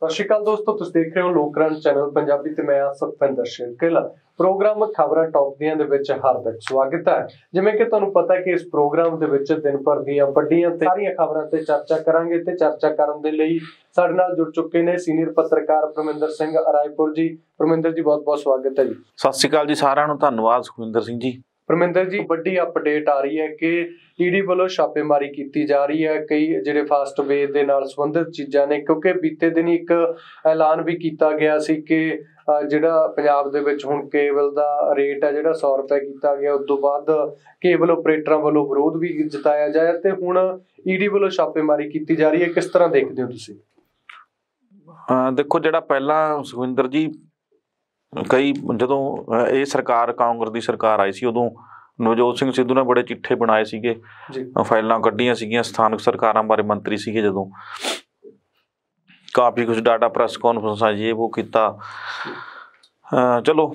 ਸਤਿ ਸ਼੍ਰੀ ਅਕਾਲ ਦੋਸਤੋ ਤੁਸੀਂ ਦੇਖ ਰਹੇ ਹੋ ਲੋਕਰਨ ਚੈਨਲ ਪੰਜਾਬੀ ਤੇ ਮੈਂ ਆ ਸਤਪਿੰਦਰ ਸ਼ਿਰਕੇਲਾ ਪ੍ਰੋਗਰਾਮ ਖਬਰਾਂ ਟੌਪ ਦੀਆਂ ਦੇ ਵਿੱਚ ਹਾਰਦਿਕ ਸਵਾਗਤ ਹੈ ਜਿਵੇਂ ਕਿ ਤੁਹਾਨੂੰ ਪਤਾ ਹੈ ਕਿ ਇਸ ਪ੍ਰੋਗਰਾਮ ਦੇ ਵਿੱਚ ਦਿਨ ਭਰ ਦੀਆਂ ਵੱਡੀਆਂ ਤੇ ਸਾਰੀਆਂ ਖਬਰਾਂ ਤੇ ਚਰਚਾ ਕਰਾਂਗੇ ਤੇ ਚਰਚਾ ਕਰਨ ਦੇ ਲਈ ਸਾਡੇ ਨਾਲ ਜੁੜ ਚੁੱਕੇ ਨੇ ਸੀਨੀਅਰ ਪੱਤਰਕਾਰ ਪ੍ਰਮਿੰਦਰ ਸਿੰਘ ਅਰਾਇਪੁਰ ਜੀ ਪ੍ਰਮਿੰਦਰ ਜੀ ਬਹੁਤ ਬਹੁਤ ਸਵਾਗਤ ਹੈ ਜੀ ਸਤਿ ਸ਼੍ਰੀ ਅਕਾਲ ਜੀ ਸਾਰਿਆਂ ਨੂੰ ਧੰਨਵਾਦ ਸੁਖਿੰਦਰ ਸਿੰਘ ਜੀ ਪਰਮਿੰਦਰ ਜੀ ਵੱਡੀ ਅਪਡੇਟ ਆ ਰਹੀ ਹੈ ਕਿ ਈਡੀ e ਵੱਲੋਂ ਛਾਪੇਮਾਰੀ ਕੀਤੀ ਜਾ ਰਹੀ ਹੈ ਕਈ ਜਿਹੜੇ ਫਾਸਟ ਵੇ ਦੇ ਨਾਲ ਸੰਬੰਧਿਤ ਚੀਜ਼ਾਂ ਨੇ ਕਿਉਂਕਿ ਬੀਤੇ ਦਿਨ ਇੱਕ ਐਲਾਨ ਵੀ ਕੀਤਾ ਗਿਆ ਸੀ ਕਿ ਜਿਹੜਾ ਪੰਜਾਬ ਦੇ ਵਿੱਚ ਹੁਣ ਕੇਬਲ ਦਾ ਰੇਟ ਹੈ ਜਿਹੜਾ 100 ਰੁਪਏ ਕੀਤਾ ਗਿਆ ਉਸ ਤੋਂ ਬਾਅਦ ਕੇਬਲ ਆਪਰੇਟਰਾਂ ਵੱਲੋਂ ਵਿਰੋਧ ਵੀ ਜਤਾਇਆ ਜਾਇਆ ਤੇ ਹੁਣ ਈਡੀ e ਵੱਲੋਂ ਛਾਪੇਮਾਰੀ ਕੀਤੀ ਜਾ ਰਹੀ ਹੈ ਕਿਸ ਤਰ੍ਹਾਂ ਦੇਖਦੇ ਹੋ ਤੁਸੀਂ ਦੇਖੋ ਜਿਹੜਾ ਪਹਿਲਾਂ ਸੁਖਵਿੰਦਰ ਜੀ ਕਈ ਜਦੋਂ ਇਹ ਸਰਕਾਰ ਕਾਂਗਰਸ ਦੀ ਸਰਕਾਰ ਆਈ ਸੀ ਉਦੋਂ ਨਵਜੋਤ ਸਿੰਘ ਸਿੱਧੂ ਨੇ ਬੜੇ ਚਿੱਠੇ ਬਣਾਏ ਸੀਗੇ ਫਾਈਲਾਂ ਕੱਢੀਆਂ ਸੀਗੀਆਂ ਸਥਾਨਕ ਸਰਕਾਰਾਂ ਬਾਰੇ ਮੰਤਰੀ ਸੀਗੇ ਜਦੋਂ ਕਾਫੀ ਕੁਝ ਡਾਟਾ ਪ੍ਰੈਸ ਕਾਨਫਰੰਸਾਂ ਇਹ ਉਹ ਕੀਤਾ ਚਲੋ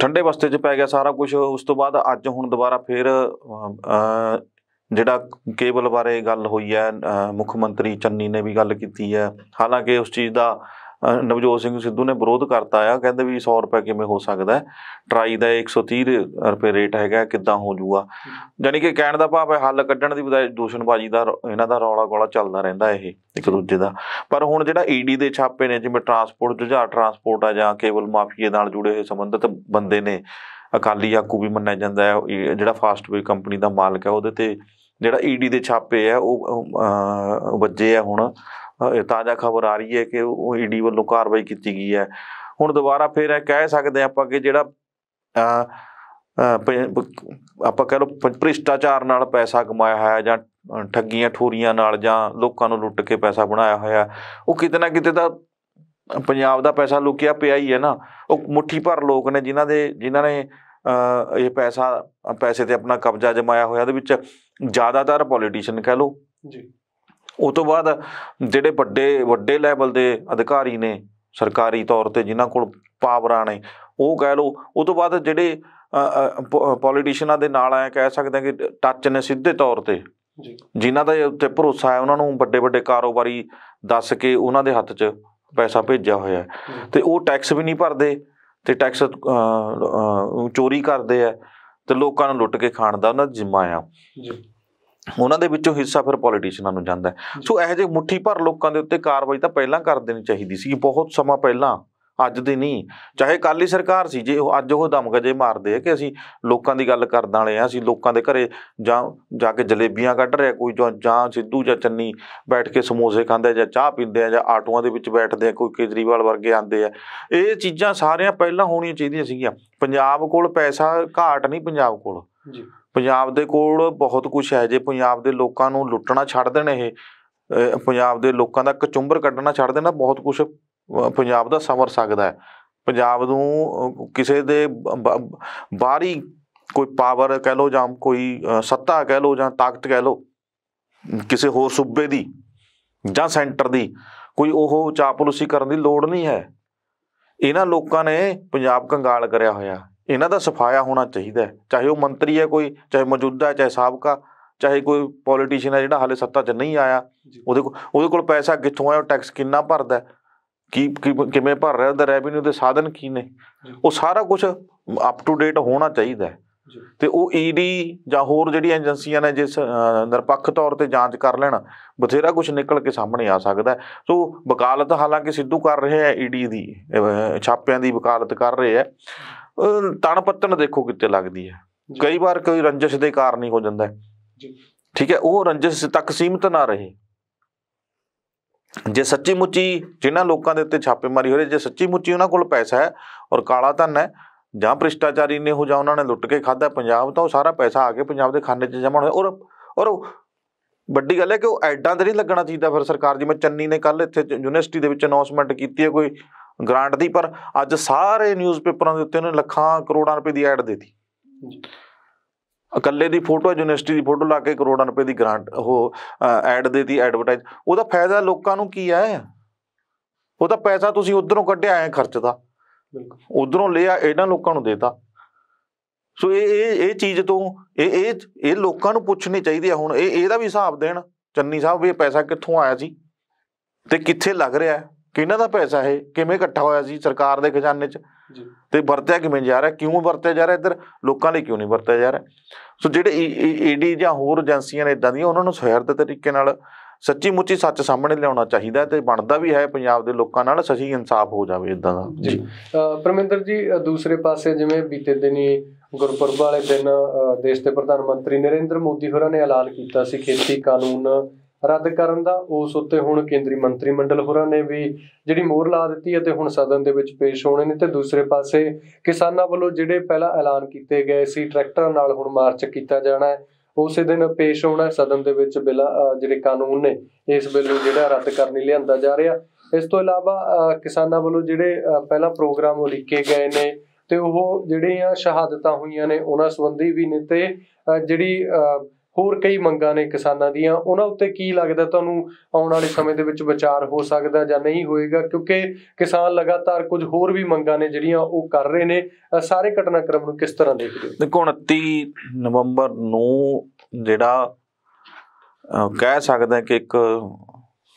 ਠੰਡੇ ਵਸਤੇ ਚ ਪੈ ਗਿਆ ਸਾਰਾ ਕੁਝ ਉਸ ਤੋਂ ਬਾਅਦ ਅੱਜ ਹੁਣ ਦੁਬਾਰਾ ਫੇਰ ਜਿਹੜਾ ਕੇਬਲ ਬਾਰੇ ਗੱਲ ਹੋਈ ਹੈ ਮੁੱਖ ਮੰਤਰੀ ਚੰਨੀ ਨੇ ਵੀ ਗੱਲ ਕੀਤੀ ਹੈ ਹਾਲਾਂਕਿ ਉਸ ਚੀਜ਼ ਦਾ ਨਵਜੋਤ ਸਿੰਘ ਸਿੱਧੂ ਨੇ ਵਿਰੋਧ ਕਰਤਾ ਆ ਕਹਿੰਦੇ ਵੀ 100 ਰੁਪਏ ਕਿਵੇਂ ਹੋ ਸਕਦਾ ਟਰਾਈ ਦਾ 130 ਰੁਪਏ ਰੇਟ ਹੈਗਾ ਕਿੱਦਾਂ ਹੋ ਜੂਗਾ ਜਾਨੀ ਕਿ ਕਹਿਣ ਦਾ ਭਾਵ ਹੈ ਹੱਲ ਕੱਢਣ ਦੀ ਬਜਾਏ ਦੂਸ਼ਣਬਾਜੀ ਦਾ ਇਹਨਾਂ ਦਾ ਰੌਲਾ ਗੋਲਾ ਚੱਲਦਾ ਰਹਿੰਦਾ ਇਹ ਇੱਕ ਦੂਜੇ ਦਾ ਪਰ ਹੁਣ ਜਿਹੜਾ ਈਡੀ e ਦੇ ਛਾਪੇ ਨੇ ਜਿਵੇਂ ਟਰਾਂਸਪੋਰਟ ਜੁਝਾਰ ਟਰਾਂਸਪੋਰਟ ਆ ਜਾਂ ਕੇਵਲ ਮਾਫੀਏ ਨਾਲ ਜੁੜੇ ਹੋਏ ਸੰਬੰਧਿਤ ਬੰਦੇ ਨੇ ਅਕਾਲੀ ਆਕੂ ਵੀ ਮੰਨਿਆ ਜਾਂਦਾ ਹੈ ਜਿਹੜਾ ਫਾਸਟਵੇ ਕੰਪਨੀ ਦਾ ਮਾਲਕ ਹੈ ਉਹਦੇ ਤੇ ਜਿਹੜਾ ਈਡੀ e ਦੇ ਛਾਪੇ ਆ ਉਹ ਵੱਜੇ ਆ ਹੁਣ ਤਾਜ਼ਾ ਖਬਰ ਆ ਰਹੀ ਹੈ ਕਿ ਉਹ ਈਡੀ ਵੱਲੋਂ ਕਾਰਵਾਈ ਕੀਤੀ ਗਈ ਹੈ ਹੁਣ ਦੁਬਾਰਾ ਫੇਰ ਇਹ ਕਹਿ ਸਕਦੇ ਆਪਾਂ ਕਿ ਜਿਹੜਾ ਆਪਾਂ ਕਹ ਲੋ ਭ੍ਰਿਸ਼ਟਾਚਾਰ ਨਾਲ ਪੈਸਾ ਕਮਾਇਆ ਹੋਇਆ ਜਾਂ ਠੱਗੀਆਂ ਠੋਰੀਆਂ ਨਾਲ ਜਾਂ ਲੋਕਾਂ ਨੂੰ ਲੁੱਟ ਕੇ ਪੈਸਾ ਬਣਾਇਆ ਹੋਇਆ ਉਹ ਕਿਤੇ ਨਾ ਕਿਤੇ ਤਾਂ ਪੰਜਾਬ ਦਾ ਪੈਸਾ ਲੁਕਿਆ ਪਿਆ ਹੀ ਹੈ ਨਾ ਉਹ ਮੁਠੀ ਭਰ ਲੋਕ ਨੇ ਜਿਨ੍ਹਾਂ ਦੇ ਜਿਨ੍ਹਾਂ ਨੇ ਇਹ ਪੈਸਾ ਪੈਸੇ ਤੇ ਆਪਣਾ ਕਬਜ਼ਾ ਜਮਾਇਆ ਹੋਇਆ ਉਹਦੇ ਵਿੱਚ ਜ਼ਿਆਦਾਤਰ ਪੋਲੀਟੀਸ਼ੀਅਨ ਕਹਿ ਲੋ ਜੀ ਉਸ ਤੋਂ ਬਾਅਦ ਜਿਹੜੇ ਵੱਡੇ ਵੱਡੇ ਲੈਵਲ ਦੇ ਅਧਿਕਾਰੀ ਨੇ ਸਰਕਾਰੀ ਤੌਰ ਤੇ ਜਿਨ੍ਹਾਂ ਕੋਲ ਪਾਵਰਾਂ ਨੇ ਉਹ ਕਹਿ ਲਓ ਉਸ ਤੋਂ ਬਾਅਦ ਜਿਹੜੇ ਪੋਲੀਟੀਸ਼ੀਅਨਾਂ ਦੇ ਨਾਲ ਆਇਆ ਕਹਿ ਸਕਦੇ ਆ ਕਿ ਟੱਚ ਨੇ ਸਿੱਧੇ ਤੌਰ ਤੇ ਜਿਨ੍ਹਾਂ ਦਾ ਉੱਤੇ ਭਰੋਸਾ ਹੈ ਉਹਨਾਂ ਨੂੰ ਵੱਡੇ ਵੱਡੇ ਕਾਰੋਬਾਰੀ ਦੱਸ ਕੇ ਉਹਨਾਂ ਦੇ ਹੱਥ 'ਚ ਪੈਸਾ ਭੇਜਿਆ ਹੋਇਆ ਤੇ ਉਹ ਟੈਕਸ ਵੀ ਨਹੀਂ ਭਰਦੇ ਤੇ ਟੈਕਸ ਚੋਰੀ ਕਰਦੇ ਆ ਤੇ ਲੋਕਾਂ ਨੂੰ ਲੁੱਟ ਕੇ ਖਾਣ ਦਾ ਉਹਨਾਂ ਦਾ ਜ਼ਿੰਮਾ ਆ ਜੀ ਉਹਨਾਂ ਦੇ ਵਿੱਚੋਂ ਹਿੱਸਾ ਫਿਰ ਪੋਲੀਟੀਸ਼ੀਅਨਾਂ ਨੂੰ ਜਾਂਦਾ ਸੋ ਇਹ ਜੇ ਮੁੱਠੀ ਭਰ ਲੋਕਾਂ ਦੇ ਉੱਤੇ ਕਾਰਵਾਈ ਤਾਂ ਪਹਿਲਾਂ ਕਰ ਦੇਣੀ ਚਾਹੀਦੀ ਸੀ ਬਹੁਤ ਸਮਾਂ ਪਹਿਲਾਂ ਅੱਜ ਦੀ ਨਹੀਂ ਚਾਹੇ ਕਾਲੀ ਸਰਕਾਰ ਸੀ ਜੇ ਉਹ ਅੱਜ ਉਹ ਦਮਗਜੇ ਮਾਰਦੇ ਆ ਕਿ ਅਸੀਂ ਲੋਕਾਂ ਦੀ ਗੱਲ ਕਰਦਾਂ ਵਾਲੇ ਆ ਅਸੀਂ ਲੋਕਾਂ ਦੇ ਘਰੇ ਜਾਂ ਜਾ ਕੇ ਜਲੇਬੀਆਂ ਕੱਢ ਰਿਹਾ ਕੋਈ ਜਾਂ ਸਿੱਧੂ ਜਾਂ ਚੰਨੀ ਬੈਠ ਕੇ ਸਮੋਸੇ ਖਾਂਦੇ ਜਾਂ ਚਾਹ ਪੀਂਦੇ ਆ ਜਾਂ ਆਟੋਆਂ ਦੇ ਵਿੱਚ ਬੈਠਦੇ ਆ ਕੋਈ ਕੇਜਰੀਵਾਲ ਵਰਗੇ ਆਂਦੇ ਆ ਇਹ ਚੀਜ਼ਾਂ ਸਾਰੀਆਂ ਪਹਿਲਾਂ ਹੋਣੀਆਂ ਚਾਹੀਦੀਆਂ ਸੀਗੀਆਂ ਪੰਜਾਬ ਕੋਲ ਪੈਸਾ ਘਾਟ ਨਹੀਂ ਪੰਜਾਬ ਕੋਲ ਜੀ ਪੰਜਾਬ ਦੇ ਕੋਲ ਬਹੁਤ ਕੁਝ ਹੈ ਜੇ ਪੰਜਾਬ ਦੇ ਲੋਕਾਂ ਨੂੰ ਲੁੱਟਣਾ ਛੱਡ ਦੇਣ ਇਹ ਪੰਜਾਬ ਦੇ ਲੋਕਾਂ ਦਾ ਕਚੁੰਬਰ ਕੱਢਣਾ ਛੱਡ ਦੇਣਾ ਬਹੁਤ ਕੁਝ ਪੰਜਾਬ ਦਾ ਸਮਰ ਸਕਦਾ ਹੈ ਪੰਜਾਬ ਨੂੰ ਕਿਸੇ ਦੇ ਬਾਹਰੀ ਕੋਈ ਪਾਵਰ ਕਹਿ ਲੋ ਜਾਂ ਕੋਈ ਸੱਤਾ ਕਹਿ ਲੋ ਜਾਂ ਤਾਕਤ ਕਹਿ ਲੋ ਕਿਸੇ ਹੋਰ ਸੂਬੇ ਦੀ ਜਾਂ ਸੈਂਟਰ ਦੀ ਕੋਈ ਉਹ ਚਾਪਲੂਸੀ ਕਰਨ ਦੀ ਲੋੜ ਨਹੀਂ ਹੈ ਇਹਨਾਂ ਲੋਕਾਂ ਨੇ ਪੰਜਾਬ ਕੰਗਾਲ ਕਰਿਆ ਹੋਇਆ ਇਹਨਾਂ ਦਾ ਸਫਾਇਆ ਹੋਣਾ ਚਾਹੀਦਾ ਚਾਹੇ ਉਹ ਮੰਤਰੀ ਹੈ ਕੋਈ ਚਾਹੇ ਮੌਜੂਦਾ ਹੈ ਚਾਹੇ ਸਾਬਕਾ ਚਾਹੇ ਕੋਈ ਪੋਲੀਟੀਸ਼ੀਅਨ ਹੈ ਜਿਹੜਾ ਹਾਲੇ ਸੱਤਾ 'ਚ ਨਹੀਂ ਆਇਆ ਉਹਦੇ ਕੋਲ ਉਹਦੇ ਕੋਲ ਪੈਸਾ ਕਿੱਥੋਂ ਆਇਆ ਉਹ ਟੈਕਸ ਕਿੰਨਾ ਭਰਦਾ ਕੀ ਕਿਵੇਂ ਭਰ ਰਿਹਾ ਉਹਦਾ ਰੈਵਨਿਊ ਦੇ ਸਾਧਨ ਕੀ ਨੇ ਉਹ ਸਾਰਾ ਕੁਝ ਅਪ ਟੂ ਡੇਟ ਹੋਣਾ ਚਾਹੀਦਾ ਤੇ ਉਹ ਈਡੀ ਜਾਂ ਹੋਰ ਜਿਹੜੀਆਂ ਏਜੰਸੀਆਂ ਨੇ ਜਿਸ ਨਿਰਪੱਖ ਤੌਰ ਤੇ ਜਾਂਚ ਕਰ ਲੈਣ ਬਥੇਰਾ ਕੁਝ ਨਿਕਲ ਕੇ ਸਾਹਮਣੇ ਆ ਸਕਦਾ ਸੋ ਵਕਾਲਤ ਹਾਲਾਂਕਿ ਸਿੱਧੂ ਕਰ ਰਿਹਾ ਹੈ ਈਡੀ ਦੀ ਛਾਪਿਆਂ ਦੀ ਵਕਾਲਤ ਕਰ ਰਿਹਾ ਹੈ ਤਣ ਪੱਤਣ ਦੇਖੋ ਕਿੱਥੇ ਲੱਗਦੀ ਹੈ ਕਈ ਵਾਰ ਕੋਈ ਰੰਜਿਸ਼ ਦੇ ਕਾਰਨ ਹੀ ਹੋ ਜਾਂਦਾ ਹੈ ਠੀਕ ਹੈ ਉਹ ਰੰਜਿਸ਼ ਤੱਕ ਸੀਮਤ ਨਾ ਰਹੇ ਜੇ ਸੱਚੀ ਮੁੱਚੀ ਜਿਨ੍ਹਾਂ ਲੋਕਾਂ ਦੇ ਉੱਤੇ ਛਾਪੇਮਾਰੀ ਹੋ ਰਹੀ ਜੇ ਸੱਚੀ ਮੁੱਚੀ ਉਹਨਾਂ ਕੋਲ ਪੈਸਾ ਹੈ ਔਰ ਕਾਲਾ ਧਨ ਹੈ ਜਾਂ ਭ੍ਰਿਸ਼ਟਾਚਾਰੀ ਨੇ ਹੋ ਜਾ ਉਹਨਾਂ ਨੇ ਲੁੱਟ ਕੇ ਖਾਦਾ ਪੰਜਾਬ ਤਾਂ ਉਹ ਸਾਰਾ ਪੈਸਾ ਆ ਕੇ ਪੰਜਾਬ ਦੇ ਖਾਨੇ 'ਚ ਜਮਾ ਹੋਇਆ ਔਰ ਔਰ ਵੱਡੀ ਗੱਲ ਹੈ ਕਿ ਉਹ ਐਡਾਂ ਤੇ ਨਹੀਂ ਲੱਗਣਾ ਚਾਹੀਦਾ ਫਿਰ ਸਰਕਾਰ ਜਿਵੇਂ ਚੰਨੀ ਨੇ ਕੱਲ ਇੱਥੇ ਯੂਨੀਵਰਸਿਟੀ ਦੇ ਵਿੱਚ ਅਨਾਉਂਸਮੈਂਟ ਕੀਤੀ ਹੈ ਕੋਈ ਗ੍ਰਾਂਟ ਦੀ ਪਰ ਅੱਜ ਸਾਰੇ ਨਿਊਜ਼ਪੇਪਰਾਂ ਦੇ ਉੱਤੇ ਉਹਨੇ ਲੱਖਾਂ ਕਰੋੜਾਂ ਰੁਪਏ ਦੀ ਐਡ ਦਿੱਤੀ ਇਕੱਲੇ ਦੀ ਫੋਟੋ ਯੂਨੀਵਰਸਿਟੀ ਦੀ ਫੋਟੋ ਲਾ ਕੇ ਕਰੋੜਾਂ ਰੁਪਏ ਦੀ ਗ੍ਰਾਂਟ ਉਹ ਐਡ ਦਿੱਤੀ ਐਡਵਰਟਾਈਜ਼ ਉਹਦਾ ਫਾਇਦਾ ਲੋਕਾਂ ਨੂੰ ਕੀ ਹੈ ਉਹ ਤਾਂ ਪੈਸਾ ਤੁਸੀਂ ਉਧਰੋਂ ਕੱਢਿਆ ਐ ਖਰਚਦਾ ਉਧਰੋਂ ਲਿਆ ਇਹਨਾਂ ਲੋਕਾਂ ਨੂੰ ਦੇਤਾ ਸੋ ਇਹ ਇਹ ਇਹ ਚੀਜ਼ ਤੋਂ ਇਹ ਇਹ ਇਹ ਲੋਕਾਂ ਨੂੰ ਪੁੱਛਣੀ ਚਾਹੀਦੀ ਹੈ ਹੁਣ ਇਹ ਇਹਦਾ ਵੀ ਹਿਸਾਬ ਦੇਣ ਚੰਨੀ ਸਾਹਿਬ ਵੀ ਇਹ ਪੈਸਾ ਕਿੱਥੋਂ ਆਇਆ ਸੀ ਤੇ ਕਿੱਥੇ ਲੱਗ ਰਿਹਾ ਹੈ ਕਿਹਨਾਂ ਦਾ ਪੈਸਾ ਹੈ ਕਿਵੇਂ ਇਕੱਠਾ ਹੋਇਆ ਸੀ ਸਰਕਾਰ ਦੇ ਖਜ਼ਾਨੇ 'ਚ ਤੇ ਵਰਤਿਆ ਕਿਵੇਂ ਜਾ ਰਿਹਾ ਕਿਉਂ ਵਰਤਿਆ ਜਾ ਰਿਹਾ ਇੱਧਰ ਲੋਕਾਂ ਲਈ ਕਿਉਂ ਨਹੀਂ ਵਰਤਿਆ ਜਾ ਰਿਹਾ ਸੋ ਜਿਹੜੇ ਏਡੀ ਜਾਂ ਹੋਰ ਏਜੰਸੀਆਂ ਨੇ ਇਦਾਂ ਦੀਆਂ ਉਹਨਾਂ ਨੂੰ ਸਹਿਰਦ ਦੇ ਤਰੀਕੇ ਨਾਲ ਸੱਚੀ ਮੁੱਚੀ ਸੱਚ ਸਾਹਮਣੇ ਲਿਆਉਣਾ ਚਾਹੀਦਾ ਤੇ ਬਣਦਾ ਵੀ ਹੈ ਪੰਜਾਬ ਦੇ ਲੋਕਾਂ ਨਾਲ ਸਹੀ ਇਨਸਾਫ ਹੋ ਜਾਵੇ ਇਦਾਂ ਦਾ ਜੀ ਪਰਮਿੰਦਰ ਜੀ ਦੂਸਰੇ ਪਾਸੇ ਜਿਵੇਂ ਬੀਤੇ ਦਿਨੀ ਗੁਰਪੁਰਬ ਵਾਲੇ ਦਿਨ ਦੇਸ਼ ਦੇ ਪ੍ਰਧਾਨ ਮੰਤਰੀ ਨਰਿੰਦਰ ਮੋਦੀ ਹੋਰਾਂ ਨੇ ਐਲਾਨ ਕੀਤਾ ਸੀ ਖੇਤੀ ਕਾਨੂੰਨ ਰੱਦ ਕਰਨ ਦਾ ਉਸ ਉੱਤੇ ਹੁਣ ਕੇਂਦਰੀ ਮੰਤਰੀ ਮੰਡਲ ਹੋਰਾਂ ਨੇ ਵੀ ਜਿਹੜੀ ਮੋਹਰ ਲਾ ਦਿੱਤੀ ਹੈ ਤੇ ਹੁਣ ਸਦਨ ਦੇ ਵਿੱਚ ਪੇਸ਼ ਹੋਣੇ ਨੇ ਤੇ ਦੂਸਰੇ ਪਾਸੇ ਕਿਸਾਨਾਂ ਵੱਲੋਂ ਜਿਹੜੇ ਪਹਿਲਾਂ ਐਲਾਨ ਕੀਤੇ ਗਏ ਸੀ ਟਰੈਕਟਰਾਂ ਨਾਲ ਹੁਣ ਮਾਰਚ ਕੀਤਾ ਜਾਣਾ ਹੈ ਉਸੇ ਦਿਨ ਪੇਸ਼ ਹੋਣਾ ਸਦਨ ਦੇ ਵਿੱਚ ਬਿੱਲ ਜਿਹੜੇ ਕਾਨੂੰਨ ਨੇ ਇਸ ਬਿੱਲ ਨੂੰ ਜਿਹੜਾ ਰੱਦ ਕਰਨ ਲਈ ਲਿਆਂਦਾ ਜਾ ਰਿਹਾ ਇਸ ਤੋਂ ਇਲਾਵਾ ਕਿਸਾਨਾਂ ਵੱਲੋਂ ਜਿਹੜੇ ਪਹਿਲਾਂ ਪ੍ਰੋਗਰਾਮ ਉਲੀਕੇ ਗਏ ਨੇ ਤੇ ਉਹ ਜਿਹੜੀਆਂ ਸ਼ਹਾਦਤਾਂ ਹੋਈਆਂ ਨੇ ਉਹਨਾਂ ਸੰਬੰਧੀ ਵੀ ਨੇ ਤੇ ਜਿਹੜੀ ਹੋਰ ਕਈ ਮੰਗਾਂ ਨੇ ਕਿਸਾਨਾਂ ਦੀਆਂ ਉਹਨਾਂ ਉੱਤੇ ਕੀ ਲੱਗਦਾ ਤੁਹਾਨੂੰ ਆਉਣ ਵਾਲੇ ਸਮੇਂ ਦੇ ਵਿੱਚ ਵਿਚਾਰ ਹੋ ਸਕਦਾ ਜਾਂ ਨਹੀਂ ਹੋਏਗਾ ਕਿਉਂਕਿ ਕਿਸਾਨ ਲਗਾਤਾਰ ਕੁਝ ਹੋਰ ਵੀ ਮੰਗਾਂ ਨੇ ਜਿਹੜੀਆਂ ਉਹ ਕਰ ਰਹੇ ਨੇ ਸਾਰੇ ਘਟਨਾਕ੍ਰਮ ਨੂੰ ਕਿਸ ਤਰ੍ਹਾਂ ਦੇਖਦੇ ਹੋ ਦੇਖੋ 29 ਨਵੰਬਰ ਨੂੰ ਜਿਹੜਾ ਕਹਿ ਸਕਦੇ ਕਿ ਇੱਕ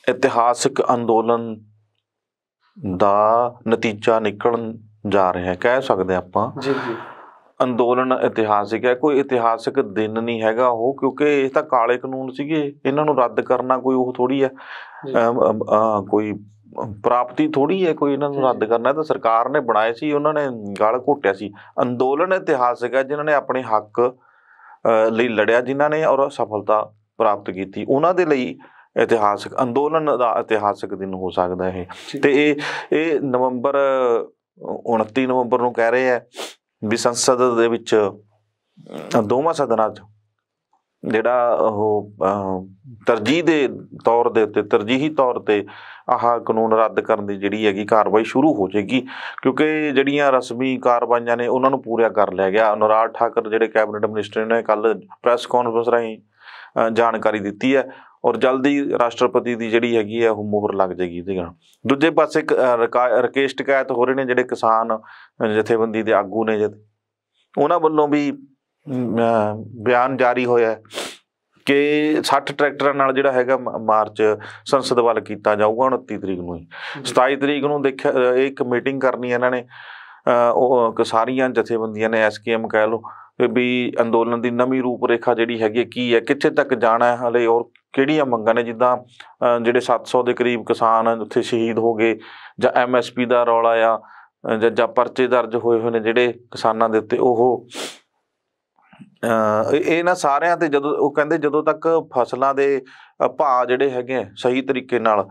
ਇਤਿਹਾਸਕ ਅੰਦੋਲਨ ਦਾ ਨਤੀਜਾ ਨਿਕਲਣ ਜਾ ਰਿਹਾ ਹੈ ਕਹਿ ਸਕਦੇ ਆਪਾਂ ਜੀ ਜੀ ਅੰਦੋਲਨ ਇਤਿਹਾਸਿਕ ਹੈ ਕੋਈ ਇਤਿਹਾਸਿਕ ਦਿਨ ਨਹੀਂ ਹੈਗਾ ਉਹ ਕਿਉਂਕਿ ਇਹ ਤਾਂ ਕਾਲੇ ਕਾਨੂੰਨ ਸੀਗੇ ਇਹਨਾਂ ਨੂੰ ਰੱਦ ਕਰਨਾ ਕੋਈ ਉਹ ਥੋੜੀ ਹੈ ਕੋਈ ਪ੍ਰਾਪਤੀ ਥੋੜੀ ਹੈ ਕੋਈ ਇਹਨਾਂ ਨੂੰ ਰੱਦ ਕਰਨਾ ਤਾਂ ਸਰਕਾਰ ਨੇ ਬਣਾਏ ਸੀ ਉਹਨਾਂ ਨੇ ਗਾਲ ਘੋਟਿਆ ਸੀ ਅੰਦੋਲਨ ਇਤਿਹਾਸਿਕ ਹੈ ਜਿਨ੍ਹਾਂ ਨੇ ਆਪਣੇ ਹੱਕ ਲਈ ਲੜਿਆ ਜਿਨ੍ਹਾਂ ਨੇ ਔਰ ਸਫਲਤਾ ਪ੍ਰਾਪਤ ਕੀਤੀ ਉਹਨਾਂ ਦੇ ਲਈ ਇਤਿਹਾਸਿਕ ਅੰਦੋਲਨ ਦਾ ਇਤਿਹਾਸਿਕ ਦਿਨ ਹੋ ਸਕਦਾ ਹੈ ਤੇ ਇਹ ਇਹ ਨਵੰਬਰ 29 ਨਵੰਬਰ ਨੂੰ ਕਹਿ ਰਹੇ ਆ ਵੀ ਸੰਸਦ ਦੇ ਵਿੱਚ ਦੋਵਾਂ ਸਦਨਾਂ 'ਚ ਜਿਹੜਾ ਉਹ ਤਰਜੀਹ ਦੇ ਤੌਰ ਦੇ ਉੱਤੇ ਤਰਜੀਹੀ ਤੌਰ ਤੇ ਆਹ ਕਾਨੂੰਨ ਰੱਦ ਕਰਨ ਦੀ ਜਿਹੜੀ ਹੈਗੀ ਕਾਰਵਾਈ ਸ਼ੁਰੂ ਹੋ ਜਾਏਗੀ ਕਿਉਂਕਿ ਜਿਹੜੀਆਂ ਰਸਮੀ ਕਾਰਵਾਈਆਂ ਨੇ ਉਹਨਾਂ ਨੂੰ ਪੂਰਿਆ ਕਰ ਲਿਆ ਗਿਆ ਅਨੁਰਾਗ ਠਾਕਰ ਜਿਹੜੇ ਕੈਬਨਿਟ ਮਿਨਿਸਟਰ ਨੇ ਕੱਲ ਪ੍ਰੈਸ ਕਾਨਫਰੰਸ ਰਾਹੀਂ ਜਾਣਕਾਰੀ ਦਿੱਤੀ ਹੈ ਔਰ ਜਲਦੀ ਰਾਸ਼ਟਰਪਤੀ ਦੀ ਜਿਹੜੀ ਹੈਗੀ ਹੈ ਉਹ ਮੋਹਰ ਲੱਗ ਜਾਏਗੀ ਇਹਦੇ ਨਾਲ ਦੂਜੇ ਪਾਸੇ ਰਕੇਸ਼ ਟਿਕਾਇਤ ਹੋ ਰਹੇ ਨੇ ਜਿਹੜੇ ਕਿਸਾਨ ਜਥੇਬੰਦੀ ਦੇ ਆਗੂ ਨੇ ਜਦ ਉਹਨਾਂ ਵੱਲੋਂ ਵੀ ਬਿਆਨ ਜਾਰੀ ਹੋਇਆ ਕਿ 60 ਟਰੈਕਟਰਾਂ ਨਾਲ ਜਿਹੜਾ ਹੈਗਾ ਮਾਰਚ ਸੰਸਦ ਵੱਲ ਕੀਤਾ ਜਾਊਗਾ 29 ਤਰੀਕ ਨੂੰ 27 ਤਰੀਕ ਨੂੰ ਦੇਖਿਆ ਇੱਕ ਮੀਟਿੰਗ ਕਰਨੀ ਇਹਨਾਂ ਨੇ ਉਹ ਸਾਰੀਆਂ ਜਥੇਬੰਦੀਆਂ ਨੇ ਐਸਕੇਐਮ ਕਹਿ ਲੋ ਵੀ ਅੰਦੋਲਨ ਦੀ ਨਵੀਂ ਰੂਪਰੇਖਾ ਜਿਹੜੀ ਹੈਗੀ ਕੀ ਹੈ ਕਿੱਥੇ ਤੱਕ ਜਾਣਾ ਹੈ ਹਲੇ ਔਰ ਕਿਹੜੀਆਂ ਮੰਗਾਂ ਨੇ ਜਿੱਦਾਂ ਜਿਹੜੇ 700 ਦੇ ਕਰੀਬ ਕਿਸਾਨ ਉੱਥੇ ਸ਼ਹੀਦ ਹੋ ਗਏ ਜਾਂ ਐਮਐਸਪੀ ਦਾ ਰੌਲਾ ਆ ਜਾਂ ਪਰਚੇ ਦਰਜ ਹੋਏ ਹੋਏ ਨੇ ਜਿਹੜੇ ਕਿਸਾਨਾਂ ਦੇ ਉੱਤੇ ਉਹ ਇਹਨਾਂ ਸਾਰਿਆਂ ਤੇ ਜਦੋਂ ਉਹ ਕਹਿੰਦੇ ਜਦੋਂ ਤੱਕ ਫਸਲਾਂ ਦੇ ਭਾਅ ਜਿਹੜੇ ਹੈਗੇ ਸਹੀ ਤਰੀਕੇ ਨਾਲ